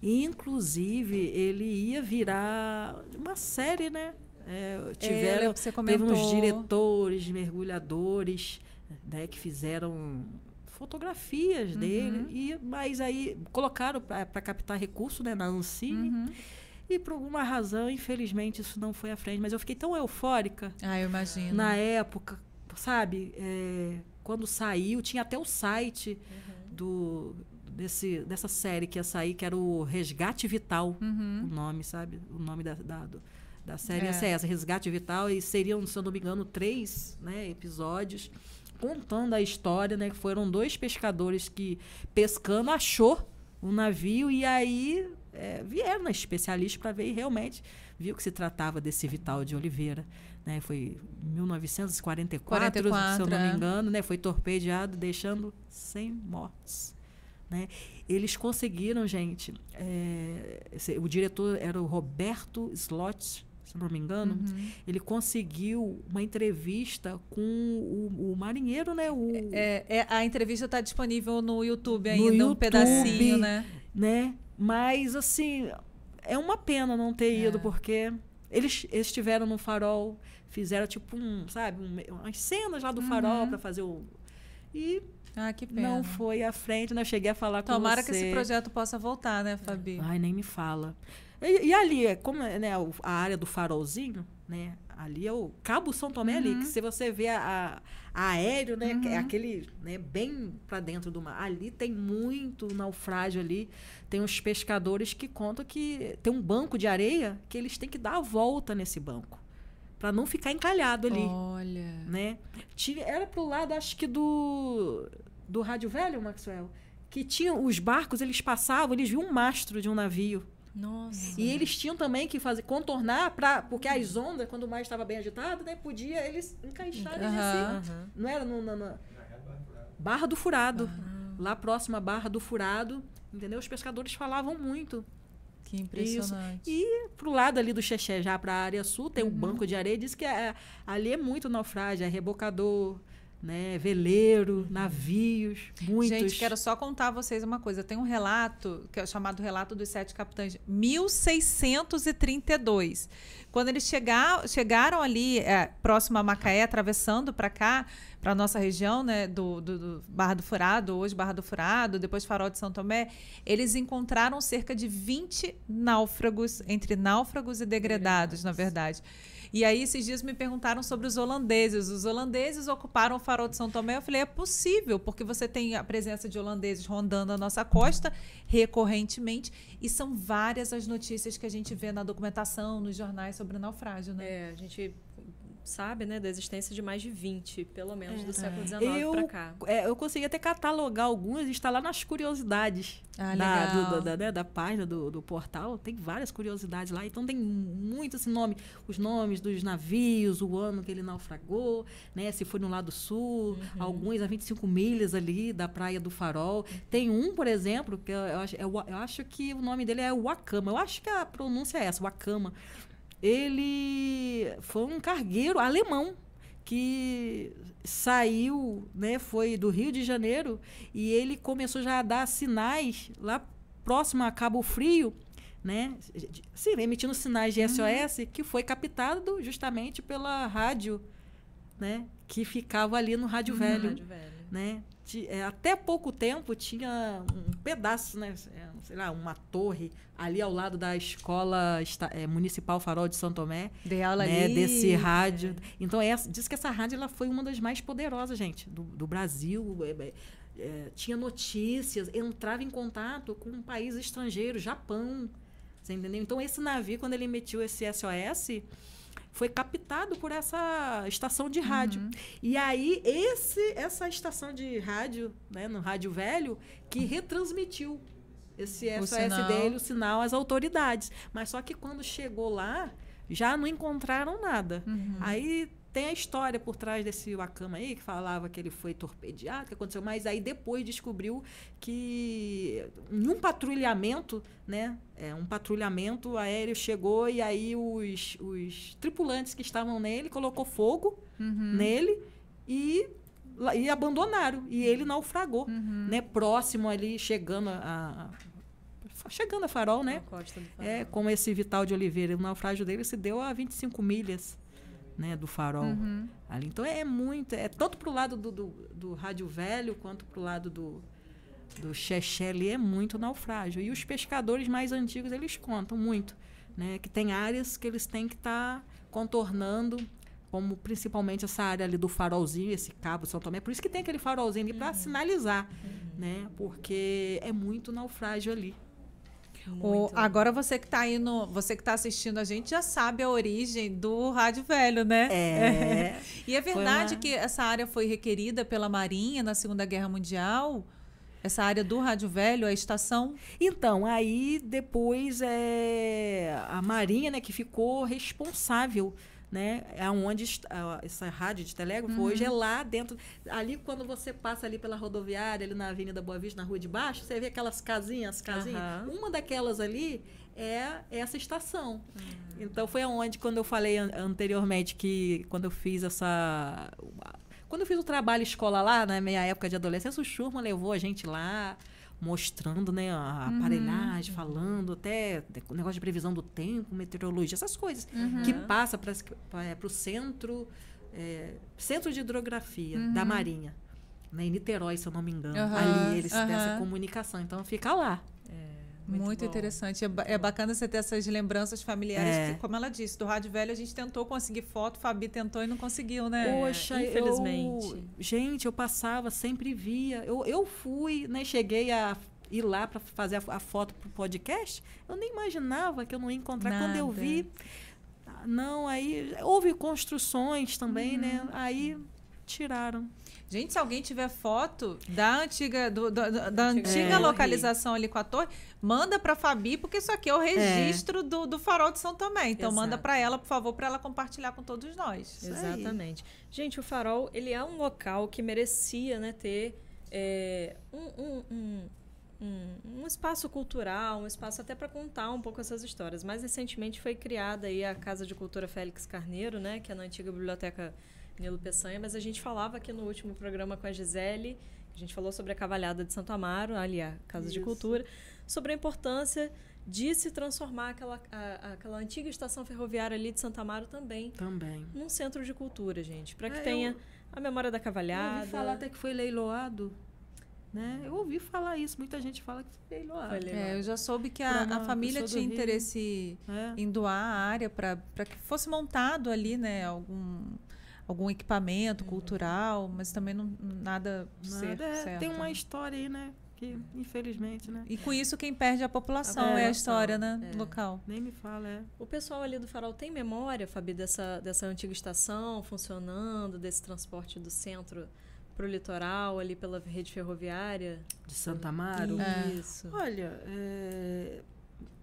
E, inclusive, ele ia virar uma série, né? É, tiveram, é, você comentou. teve uns diretores, mergulhadores, né, que fizeram fotografias uhum. dele, e, mas aí colocaram para captar recurso né, na Ancine. Uhum. E por alguma razão, infelizmente, isso não foi à frente. Mas eu fiquei tão eufórica. Ah, eu imagino. Na época, sabe? É, quando saiu, tinha até o site uhum. do, desse, dessa série que ia sair, que era o Resgate Vital, uhum. o nome, sabe? O nome da, da, da série é. ia ser é essa, Resgate Vital. E seriam, se eu não me engano, três né, episódios contando a história, né? Que foram dois pescadores que, pescando, achou um navio e aí é, vieram na especialista para ver e realmente viu que se tratava desse Vital de Oliveira. Né? Foi 1944, 44, se eu não me é. engano, né? foi torpedeado, deixando 100 mortes. Né? Eles conseguiram, gente. É, o diretor era o Roberto Slotz, se não me engano. Uhum. Ele conseguiu uma entrevista com o, o marinheiro, né? O, é, é, é a entrevista está disponível no YouTube ainda, no YouTube, um pedacinho, né? né? Mas, assim, é uma pena não ter é. ido, porque eles estiveram no farol, fizeram tipo um, sabe, um, umas cenas lá do uhum. farol para fazer o. E ah, que pena. não foi à frente, né? cheguei a falar Tomara com você. Tomara que esse projeto possa voltar, né, Fabi? Ai, nem me fala. E, e ali, como é, né, a área do farolzinho, né? ali é o Cabo São Tomé uhum. ali, que uhum. se você vê a, a aéreo, né, é uhum. é aquele, né, bem para dentro do mar. Ali tem muito naufrágio ali. Tem uns pescadores que contam que tem um banco de areia que eles têm que dar a volta nesse banco para não ficar encalhado ali. Olha. Né? Tinha, era pro lado, acho que do do Rádio Velho, Maxwell, que tinha os barcos, eles passavam, eles viam um mastro de um navio nossa. E eles tinham também que fazer contornar para porque as ondas quando o mar estava bem agitado, né, podia eles encaixar uhum. assim. Não era no, na, Barra do Furado. Uhum. Lá próxima Barra do Furado, entendeu? Os pescadores falavam muito. Que impressionante. Isso. E pro lado ali do Xexé, já para a área sul, tem um uhum. banco de areia. Diz que é, ali é muito naufrágio, é rebocador, né? Veleiro, navios, muitos. Gente, quero só contar a vocês uma coisa. Tem um relato, que é chamado Relato dos Sete Capitães, 1632. Quando eles chegar, chegaram ali, é, próximo a Macaé, atravessando para cá, para nossa região, né, do, do, do, Barra do Furado, hoje Barra do Furado, depois Farol de São Tomé, eles encontraram cerca de 20 náufragos, entre náufragos e degredados. degredados. na verdade. E aí, esses dias me perguntaram sobre os holandeses. Os holandeses ocuparam o farol de São Tomé. Eu falei, é possível, porque você tem a presença de holandeses rondando a nossa costa recorrentemente. E são várias as notícias que a gente vê na documentação, nos jornais sobre o naufrágio, né? É, a gente sabe, né, da existência de mais de 20, pelo menos, é. do século XIX para cá. É, eu consegui até catalogar algumas, está lá nas curiosidades ah, da, do, da, da, né, da, página do, do, portal. Tem várias curiosidades lá, então tem muito esse nome, os nomes dos navios, o ano que ele naufragou, né, se foi no lado sul, uhum. alguns a 25 milhas ali da Praia do Farol. Tem um, por exemplo, que eu, eu, acho, eu, eu acho que o nome dele é Wakama. Eu acho que a pronúncia é essa, Wakama, ele foi um cargueiro alemão que saiu, né, foi do Rio de Janeiro e ele começou já a dar sinais lá próximo a Cabo Frio, né, sim, emitindo sinais de SOS, uhum. que foi captado justamente pela rádio, né, que ficava ali no Rádio uhum. Velho, rádio velho. né? É, até pouco tempo tinha um pedaço, né, sei lá, uma torre ali ao lado da escola eh, municipal Farol de São Tomé, Dei aula né, ali. desse rádio. Então essa, diz que essa rádio ela foi uma das mais poderosas, gente, do, do Brasil. É, é, é tinha notícias, entrava em contato com um país estrangeiro, Japão, você entendeu? Então esse navio quando ele metiu esse SOS foi captado por essa estação de rádio. Uhum. E aí esse essa estação de rádio, né, no rádio velho, que retransmitiu esse é SOS dele, o sinal às autoridades. Mas só que quando chegou lá, já não encontraram nada. Uhum. Aí tem a história por trás desse Wakama aí, que falava que ele foi torpedeado, que aconteceu, mas aí depois descobriu que em um patrulhamento, né? É, um patrulhamento aéreo chegou e aí os, os tripulantes que estavam nele colocou fogo uhum. nele e e abandonaram. E ele naufragou, uhum. né? Próximo ali, chegando a, a chegando a Farol, né? É, farol. É, como esse Vital de Oliveira, o naufrágio dele se deu a 25 milhas. Né, do farol uhum. ali. Então é muito, é tanto pro lado do, do, do rádio velho quanto pro lado do, do Xexé ali é muito naufrágio. E os pescadores mais antigos, eles contam muito, né? Que tem áreas que eles têm que estar tá contornando como principalmente essa área ali do farolzinho, esse cabo São Tomé. Por isso que tem aquele farolzinho ali para uhum. sinalizar, uhum. né? Porque é muito naufrágio ali. O, agora você que está aí no, você que tá assistindo a gente já sabe a origem do rádio velho, né? É. e é verdade uma... que essa área foi requerida pela Marinha na Segunda Guerra Mundial. Essa área do Rádio Velho, a estação? Então, aí depois é a Marinha, né, que ficou responsável né? É aonde é, essa rádio de telégrafo uhum. hoje é uhum. lá dentro. Ali quando você passa ali pela rodoviária, ali na Avenida Boa Vista, na rua de baixo, você vê aquelas casinhas, casinhas. Uhum. Uma daquelas ali é essa estação. Uhum. Então foi aonde quando eu falei anteriormente que quando eu fiz essa quando eu fiz o trabalho escola lá, na né, minha época de adolescência, o Churma levou a gente lá mostrando né, a uhum. aparelhagem, falando até o negócio de previsão do tempo, meteorologia, essas coisas, uhum. que passa para é, o centro, é, centro de hidrografia uhum. da Marinha. Né, em Niterói, se eu não me engano. Ali eles têm essa comunicação, então fica lá. Muito, Muito interessante. É, é, bacana você ter essas lembranças familiares. É. Que, como ela disse, do Rádio Velho a gente tentou conseguir foto, Fabi tentou e não conseguiu, né? Poxa, infelizmente. Eu, gente, eu passava, sempre via. Eu, eu fui, né? Cheguei a ir lá para fazer a, a foto para o podcast. Eu nem imaginava que eu não ia encontrar. Nada. Quando eu vi. Ah, não, aí houve construções também, né? uhum. né? Aí tiraram. Gente, se alguém tiver foto da antiga, do, do, do, da antiga é, localização ali com a torre, manda para Fabi, porque isso aqui é o é. registro é. Do, do farol de São Tomé. Então Exato. manda para ela, por favor, para ela compartilhar com todos nós. Exatamente. Gente, o farol ele é um local que merecia né, ter é, um, um, um um, um, espaço cultural, um espaço até para contar um pouco essas histórias. Mais recentemente foi criada aí a Casa de Cultura Félix Carneiro, né, que é na antiga biblioteca Nilo Peçanha, mas a gente falava aqui no último programa com a Gisele, a gente falou sobre a Cavalhada de Santo Amaro, ali a Casa Isso. de Cultura, sobre a importância de se transformar aquela, a, aquela antiga estação ferroviária ali de Santa Amaro também. Também. Num centro de cultura, gente. Para que é, tenha eu, a memória da cavalhada. Eu ouvi falar até que foi leiloado. Né? Eu ouvi falar isso, muita gente fala que foi leiloado. Foi leiloado. É, eu já soube que a, a família tinha interesse é. em doar a área para que fosse montado ali né, algum algum equipamento uhum. cultural, mas também não, nada, nada ser, é, certo. Tem uma né? história aí, né? Que, infelizmente, né? E com isso quem perde é a população, é, é a população é a história, né? É. Local. Nem me fala, é. O pessoal ali do farol tem memória, Fabi, dessa, dessa antiga estação funcionando, desse transporte do centro para o litoral, ali pela rede ferroviária? De Santa Amaro? É. Isso. Olha, é...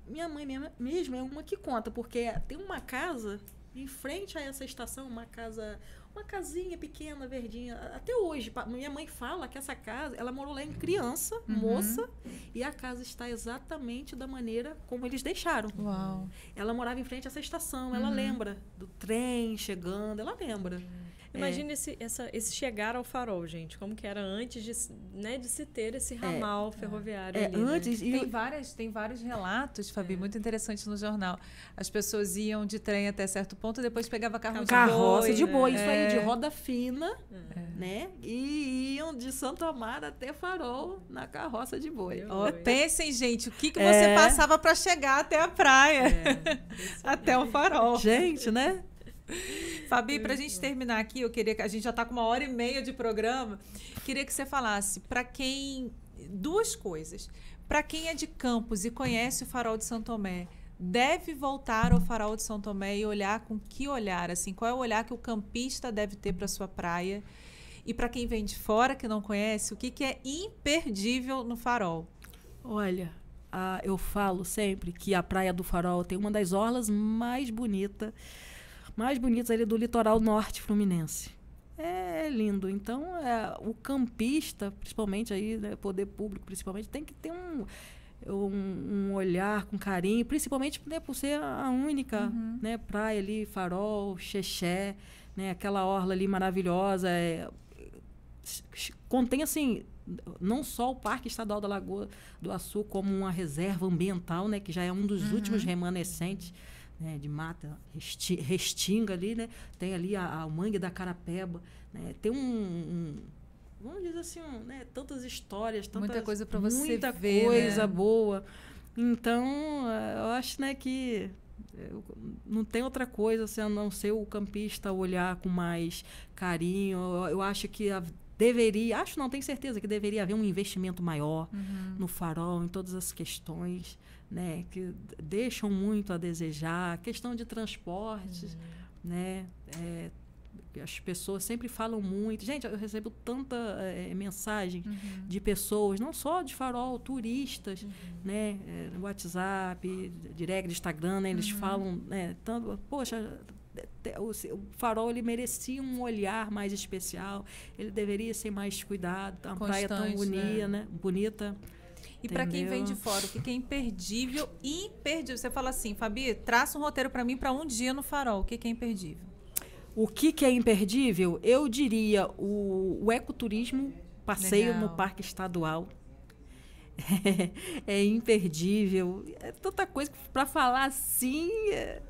minha mãe mesmo é uma que conta, porque tem uma casa em frente a essa estação, uma casa, uma casinha pequena, verdinha. Até hoje, minha mãe fala que essa casa, ela morou lá em criança, uhum. moça, e a casa está exatamente da maneira como eles deixaram. Uau. Ela morava em frente a essa estação, ela uhum. lembra do trem chegando, ela lembra. Uhum. É. Imagina é. esse, essa, esse chegar ao farol, gente. Como que era antes de, né, de se ter esse é, ramal é. ferroviário. É, ali, né? antes. Né? Tem, várias, tem vários relatos, Fabi, é. muito interessantes no jornal. As pessoas iam de trem até certo ponto, depois pegava carro de Carroça de boi, né? isso aí, de roda fina, né? E iam de Santo Amaro até farol na carroça de boi. pensem, gente, o que, que você passava para chegar até a praia, até o farol. Gente, né? Fabi, para a gente terminar aqui, eu queria que a gente já está com uma hora e meia de programa. Queria que você falasse para quem duas coisas. Para quem é de Campos e conhece o Farol de São Tomé, deve voltar ao Farol de São Tomé e olhar com que olhar, assim, qual é o olhar que o campista deve ter para sua praia? E para quem vem de fora que não conhece, o que, que é imperdível no Farol? Olha, a, ah, eu falo sempre que a Praia do Farol tem uma das orlas mais bonitas mais bonitos ali do litoral norte fluminense. É lindo. Então, é, o campista, principalmente aí, né, poder público, principalmente, tem que ter um, um, um olhar com carinho, principalmente né, por ser a única uhum. né, praia ali, farol, xexé, né, aquela orla ali maravilhosa. É, contém, assim, não só o Parque Estadual da Lagoa do Açu como uma reserva ambiental, né, que já é um dos uhum. últimos remanescentes né, de mata resti, restinga ali, né? Tem ali a, a mangue da Carapeba, né? Tem um, um vamos dizer assim, um, né, tantas histórias, tantas, muita coisa para você muita ver, coisa né? boa. Então, eu acho, né, que não tem outra coisa assim, a não ser o campista olhar com mais carinho. Eu acho que a deveria, acho não, tenho certeza que deveria haver um investimento maior uhum. no farol, em todas as questões, né, que deixam muito a desejar, questão de transportes, uhum. né, é, as pessoas sempre falam muito. Gente, eu recebo tanta é, mensagem uhum. de pessoas, não só de farol, turistas, uhum. né? É, WhatsApp, direct, Instagram, né? eles uhum. falam, né? Tanto, poxa, o, farol ele merecia um olhar mais especial, ele deveria ser mais cuidado. uma é Constante, praia né? tão bonita, né? bonita. E para quem vem de fora, o que é imperdível, imperdível. Você fala assim, Fabi, traça um roteiro para mim para um dia no farol. O que é imperdível? O que, que é imperdível? Eu diria o, o ecoturismo, passeio Legal. no parque estadual. é, é imperdível. É tanta coisa para falar assim. É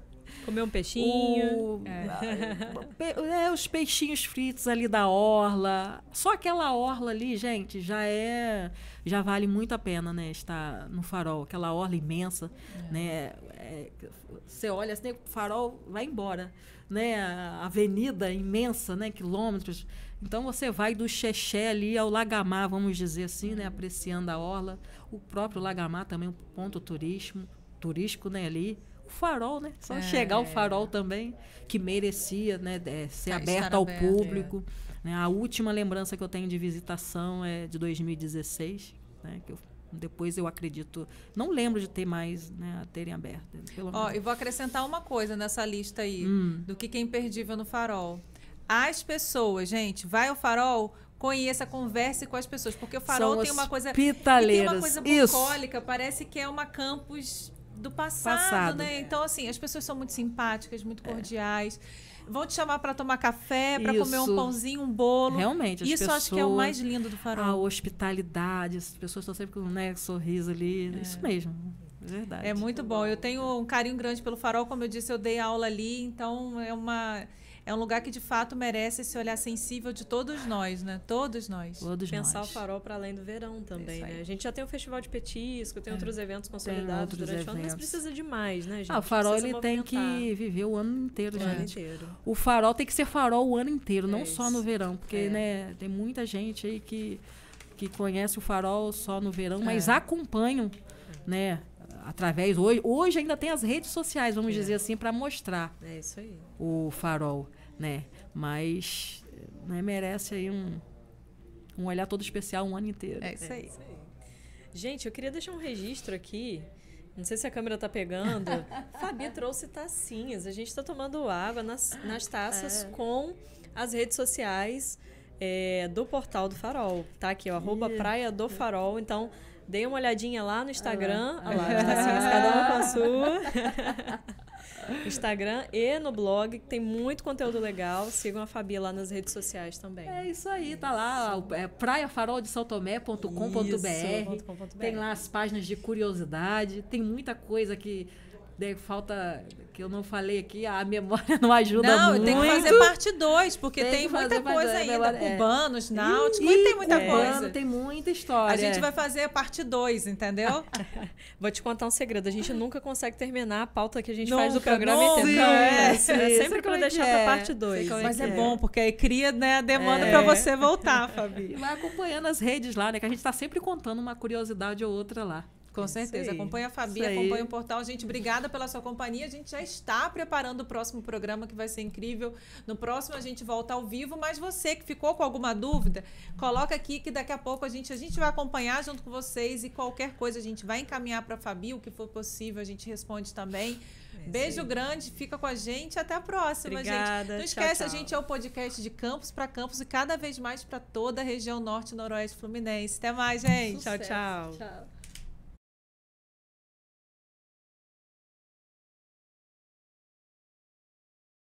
Comer um peixinho. O... É. é. os peixinhos fritos ali da orla. Só aquela orla ali, gente, já é. Já vale muito a pena, né? Estar no farol. Aquela orla imensa, é. né? É, você olha assim, o farol vai embora. Né? A avenida imensa, né? Quilômetros. Então você vai do Xexé ali ao Lagamar, vamos dizer assim, né? Uhum. Apreciando a orla. O próprio Lagamar também, um ponto turismo, turístico, né? Ali farol, né? Só é. chegar o farol também, que merecia né, ser é, aberto ao é. público. É. A última lembrança que eu tenho de visitação é de 2016, né? Que eu depois eu acredito, não lembro de ter mais, né, terem aberto. Né? Ó, oh, e vou acrescentar uma coisa nessa lista aí, hum. do que é imperdível no farol. As pessoas, gente, vai ao farol, conheça, converse com as pessoas, porque o farol tem uma coisa, tem uma coisa bucólica, Isso. parece que é uma campus do passado, passado. né? É. Então, assim, as pessoas são muito simpáticas, muito é. cordiais. É. Vão te chamar para tomar café, para comer um pãozinho, um bolo. Realmente, as Isso pessoas, acho que é o mais lindo do farol. A hospitalidade, as pessoas estão sempre com né, um sorriso ali. É. Isso mesmo. É verdade. É muito bom. Eu tenho um carinho grande pelo farol, como eu disse, eu dei aula ali, então é uma é um lugar que de fato merece esse olhar sensível de todos nós, né? Todos nós. Todos Pensar nós. o farol para além do verão também, né? A gente já tem o festival de petisco, tem é. outros eventos consolidados outros durante eventos. o ano, mas precisa de mais, né, gente? Ah, o farol ele tem que viver o ano inteiro, o gente. Ano inteiro. O farol tem que ser farol o ano inteiro, é não isso. só no verão, porque é. né, tem muita gente aí que que conhece o farol só no verão, é. mas acompanham, né? através hoje, hoje ainda tem as redes sociais, vamos é. dizer assim, para mostrar. É isso aí. O farol né? Mas né, merece aí um, um olhar todo especial um ano inteiro. É isso, é aí. É isso aí. Gente, eu queria deixar um registro aqui. Não sei se a câmera tá pegando. Fabi trouxe tacinhas. A gente está tomando água nas, nas taças é. com as redes sociais é, do Portal do Farol. Tá aqui, ó, arroba Praia do Farol. Então, dê uma olhadinha lá no Instagram. Olha lá, olha lá tacinhas, cada uma com a sua. Instagram e no blog. Tem muito conteúdo legal. Sigam a Fabi lá nas redes sociais também. É isso aí, tá lá. É praiafaroldesaltomé.com.br. Tem lá as páginas de curiosidade. Tem muita coisa que de falta, que eu não falei aqui, a memória não ajuda não, muito. Não, tem que fazer parte 2, porque tem, tem muita coisa dois, ainda. Memória, é. cubanos, é. náutico, e, tem muita é. coisa. Tem muita história. A gente vai fazer a parte 2, entendeu? Vou te contar um segredo, a gente nunca consegue terminar a pauta que a gente nunca, faz do programa não, inteiro. Não, é, é, é sempre é que eu vou deixar é. pra parte 2. Mas é, bom, porque aí cria né, a demanda é. pra você voltar, Fabi. E vai acompanhando as redes lá, né? Que a gente tá sempre contando uma curiosidade ou outra lá. Com certeza. Acompanha a Fabi, acompanha o portal. Gente, obrigada pela sua companhia. A gente já está preparando o próximo programa, que vai ser incrível. No próximo a gente volta ao vivo, mas você que ficou com alguma dúvida, coloca aqui que daqui a pouco a gente, a gente vai acompanhar junto com vocês e qualquer coisa a gente vai encaminhar para a Fabi, o que for possível a gente responde também. É Beijo grande, fica com a gente. Até a próxima, Obrigada, gente. Não esquece, tchau, tchau. a gente é o podcast de Campos para Campos e cada vez mais para toda a região norte e noroeste fluminense. Até mais, gente. Sucesso, tchau, tchau. tchau.